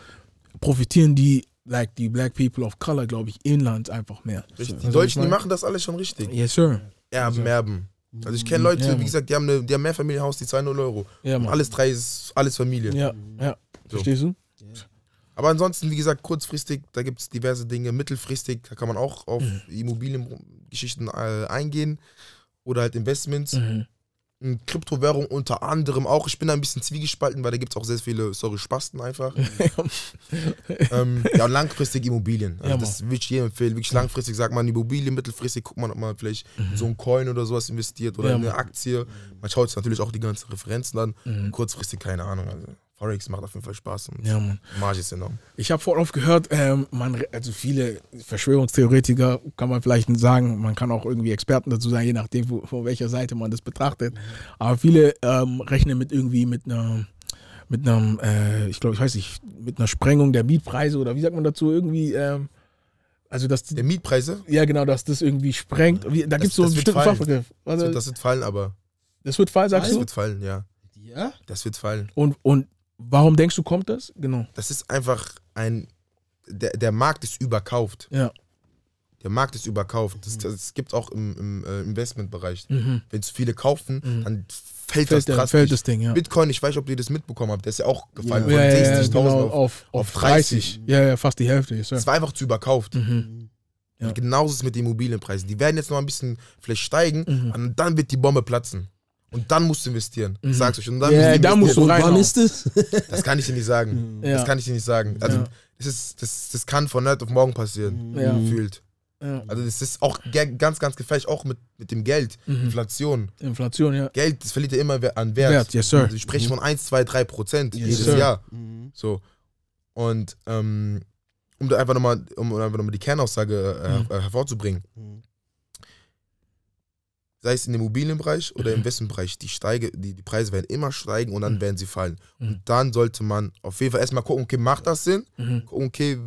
profitieren die like die Black People of Color, glaube ich, inland einfach mehr. Richtig. Die also Deutschen, die machen das alles schon richtig. Yes, sir. Erben, yes, erben. Also ich kenne Leute, ja, wie gesagt, die haben, eine, die haben Mehrfamilienhaus, die zahlen Euro. Ja, alles drei ist alles Familie. Ja, ja. So. Verstehst du? Aber ansonsten, wie gesagt, kurzfristig, da gibt es diverse Dinge. Mittelfristig, da kann man auch auf mhm. Immobiliengeschichten äh, eingehen oder halt Investments. Mhm. Kryptowährung unter anderem auch. Ich bin da ein bisschen zwiegespalten, weil da gibt es auch sehr viele, sorry, Spasten einfach. [LAUGHS] ähm, ja, und langfristig Immobilien. Also ja, das würde ich jedem empfehlen. Wirklich langfristig sagt man Immobilien, mittelfristig guckt man, ob man vielleicht mhm. so ein Coin oder sowas investiert oder ja, eine Aktie. Man schaut sich natürlich auch die ganzen Referenzen an. Mhm. Kurzfristig keine Ahnung. Also. Forex macht auf jeden Fall Spaß und ja, Mann. Marge ist enorm. Ich habe vorhin oft gehört, ähm, man, also viele Verschwörungstheoretiker kann man vielleicht sagen, man kann auch irgendwie Experten dazu sein, je nachdem, wo, von welcher Seite man das betrachtet. Aber viele ähm, rechnen mit irgendwie mit einer mit einem, äh, ich glaube, ich weiß nicht, mit einer Sprengung der Mietpreise oder wie sagt man dazu irgendwie, ähm, also dass der Mietpreise? Ja, genau, dass das irgendwie sprengt. Da gibt es so einen bestimmten Fachbegriff. das, wird, also das wird fallen, aber. Das wird fallen, sagst das du? Das wird fallen, ja. Ja? Das wird fallen. Und, und Warum denkst du, kommt das? Genau. Das ist einfach ein. Der, der Markt ist überkauft. Ja. Der Markt ist überkauft. Das, das gibt es auch im, im äh, Investmentbereich. Mhm. Wenn zu viele kaufen, mhm. dann fällt, fällt das krass. Fällt das Ding, ja. Bitcoin, ich weiß nicht, ob ihr das mitbekommen habt, der ist ja auch gefallen ja, von ja, 60.000 genau, auf, auf, auf 30. 30. Ja, ja, fast die Hälfte. Es war einfach zu überkauft. Mhm. Ja. Genauso ist es mit den Immobilienpreisen. Die werden jetzt noch ein bisschen vielleicht steigen mhm. und dann wird die Bombe platzen. Und dann musst du investieren, mhm. sag's euch. Und dann, yeah, dann musst du rein. Wann ist das? [LAUGHS] das kann ich dir nicht sagen. Ja. Das kann ich dir nicht sagen. Also, ja. das, ist, das, das kann von heute auf morgen passieren, ja. gefühlt. Ja. Also das ist auch ganz, ganz gefährlich, auch mit, mit dem Geld, mhm. Inflation. Inflation, ja. Geld, das verliert ja immer an Wert. Wert yes, sir. Also ich spreche mhm. von 1, 2, 3 Prozent yes, jedes sir. Jahr. Mhm. So. Und ähm, um da einfach nochmal um einfach noch die Kernaussage äh, mhm. hervorzubringen. Mhm sei es im Immobilienbereich oder im mhm. Investmentbereich, die, steige, die, die Preise werden immer steigen und dann mhm. werden sie fallen. Mhm. Und dann sollte man auf jeden Fall erstmal gucken, okay, macht das Sinn? Mhm. Okay,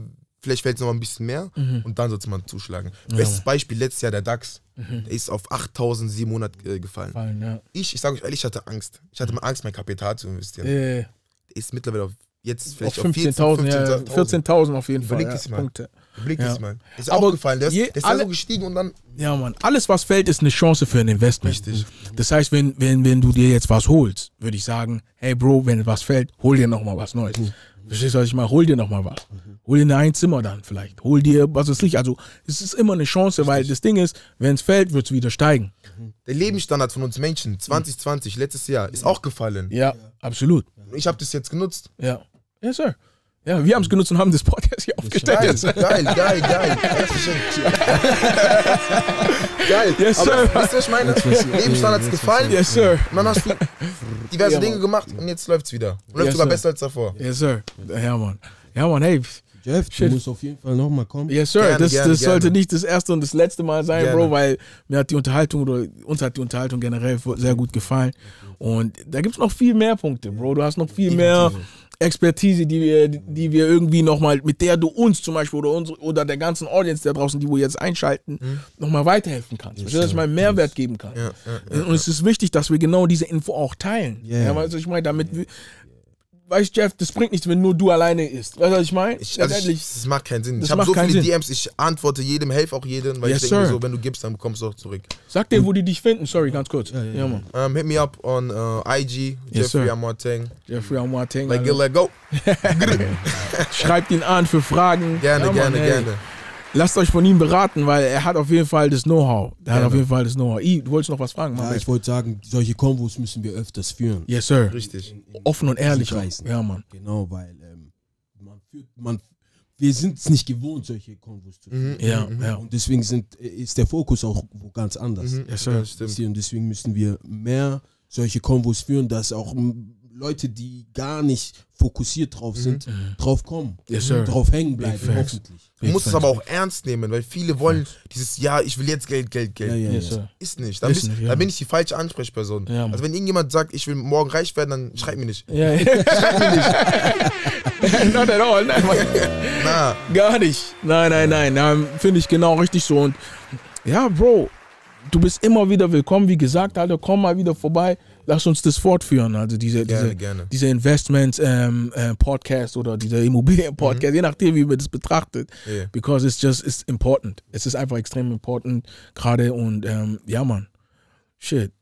vielleicht fällt es noch ein bisschen mehr mhm. und dann sollte man zuschlagen. Ja. Bestes Beispiel, letztes Jahr der DAX, der mhm. ist auf 8.700 äh, gefallen. Fallen, ja. Ich, ich sage euch ehrlich, ich hatte Angst. Ich hatte mal Angst, mein Kapital zu investieren. Yeah. Ist mittlerweile auf, jetzt vielleicht auf, auf 15.000, 14.000 ja, 14 auf jeden Fall. ja, Blick ja. ist, man. Ist Aber aufgefallen, der ist, je, der ist alle, so gestiegen und dann. Ja, Mann. Alles, was fällt, ist eine Chance für ein Investment. Richtig. Das heißt, wenn, wenn, wenn du dir jetzt was holst, würde ich sagen, hey Bro, wenn was fällt, hol dir nochmal was Neues. Verstehst du, was ich meine? Hol dir nochmal was. Hol dir ein Zimmer dann vielleicht. Hol dir, was ist nicht. Also, es ist immer eine Chance, weil das Ding ist, wenn es fällt, wird es wieder steigen. Der Lebensstandard von uns Menschen 2020, letztes Jahr, ist auch gefallen. Ja, absolut. Ich habe das jetzt genutzt. Ja. Yes, sir. Ja, wir haben es genutzt und haben das Podcast hier aufgestellt. Geil, geil, geil, geil. geil. Yes, sir. Aber wisst ihr, was ich meine? Lebensstandard hat gefallen. Yes, sir. Und dann hast du diverse Dinge gemacht und jetzt läuft es wieder. Läuft yes, sogar besser als davor. Yes, sir. Ja, Mann. Ja, Mann, hey. Jeff, Shit. du musst auf jeden Fall nochmal kommen. Yes, Sir. Gerne, das, gerne, das gerne. sollte nicht das erste und das letzte Mal sein, Bro, weil mir hat die Unterhaltung oder uns hat die Unterhaltung generell sehr gut gefallen. Und da gibt es noch viel mehr Punkte, Bro. Du hast noch viel mehr. Expertise, die wir, die wir irgendwie nochmal, mit der du uns zum Beispiel oder, uns, oder der ganzen Audience da draußen, die wir jetzt einschalten, mhm. nochmal weiterhelfen kannst. Yes, dass ich meinen Mehrwert geben kann. Ja, ja, ja, und es ist wichtig, dass wir genau diese Info auch teilen. Yeah. Ja, weißt du, ich meine, damit, yeah. wir, weißt du, Jeff, das bringt nichts, wenn nur du alleine isst. Weißt du, was ich meine? also das macht keinen Sinn. Das ich habe so viele DMs, ich antworte jedem, helfe auch jedem, weil yes, ich denke so, wenn du gibst, dann bekommst du auch zurück. Sag dir, wo die dich finden, sorry, ganz kurz. Ja, ja, ja. Man. Um, ähm, hit me up on uh, äh, IG, yes, Jeffrey Amarteng. Jeffrey Amarteng. Like, let go. [LAUGHS] Schreibt ihn an für Fragen. Gerne, ja, gerne, man, gerne. Lasst euch von ihm beraten, weil er hat auf jeden Fall das Know-how. Er hat auf ne. jeden Fall das Know-how. Du wolltest noch was fragen, Mann. Ja, ich wollte sagen, solche Kombos müssen wir öfters führen. Yes, sir. Richtig. Offen und ehrlich. Reißen. Ja, Mann. Genau, weil ähm, man führt, man, wir sind es nicht gewohnt, solche Kombos zu führen. Mhm. Ja, mhm. ja. Und deswegen sind, äh, ist der Fokus auch ganz anders. Mhm. Yes, sir. Ja, stimmt. Und deswegen müssen wir mehr solche Kombos führen, dass auch Leute, die gar nicht fokussiert drauf mhm. sind, mhm. drauf kommen, yes, drauf hängen bleiben, Big hoffentlich. Du musst es aber auch ernst nehmen, weil viele wollen dieses Ja, ich will jetzt Geld, Geld, Geld. Ja, ja, yes, ja. Ist nicht. Da ist bist, bin ich die falsche Ansprechperson. also wenn irgendjemand sagt, ich will morgen reich werden, dann schreib mir nicht. Ja, [LAUGHS] schreib mir nicht. [LAUGHS] Not at all. Nein, Na. Gar nicht. Nein, nein, nein. nein Finde ich genau richtig so. Und ja, Bro, du bist immer wieder willkommen. Wie gesagt, Alter, komm mal wieder vorbei lass uns das fortführen. Also diese, gerne, diese, gerne. diese Investments-Podcast ähm, äh, oder dieser Immobilien-Podcast, mhm. [LAUGHS] je nachdem, wie man das betrachtet. Yeah. Because it's just, it's important. Es ist einfach extrem important gerade und ähm, ja, Mann. Shit.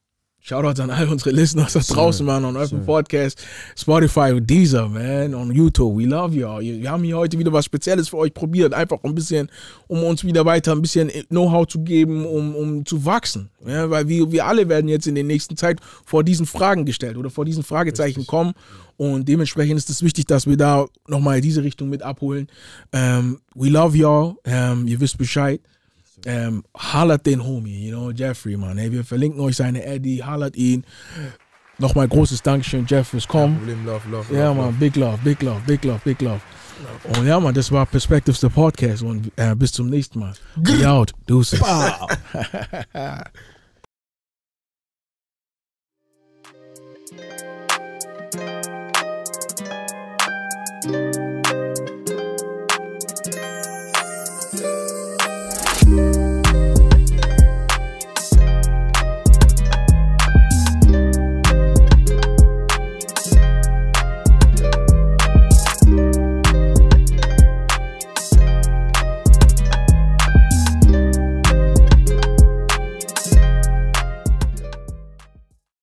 Shoutouts an all unsere Listeners da draußen, man, on Open Podcast, Spotify, Deezer, man, on YouTube. We love y'all. Wir haben hier heute wieder was Spezielles für euch probiert, einfach ein bisschen, um uns wieder weiter ein bisschen Know-how zu geben, um, um zu wachsen. Ja, weil wir, wir alle werden jetzt in der nächsten Zeit vor diesen Fragen gestellt oder vor diesen Fragezeichen Richtig. kommen. Und dementsprechend ist es wichtig, dass wir da nochmal diese Richtung mit abholen. Um, ähm, we love y'all. Um, ähm, ihr wisst Bescheid. Ähm, hollert den Homie, you know, Jeffrey, man. Ey, wir verlinken euch seine Eddie, hallert ihn. Nochmal großes Dankeschön, Jeff, fürs Kommen. Ja, Problem, love, love, ja love, Mann, Big Love, Big Love, Big Love, Big Love. Und ja, man, das war Perspectives, der Podcast. Und äh, bis zum nächsten Mal. Be out. Deuces. Thank [LAUGHS]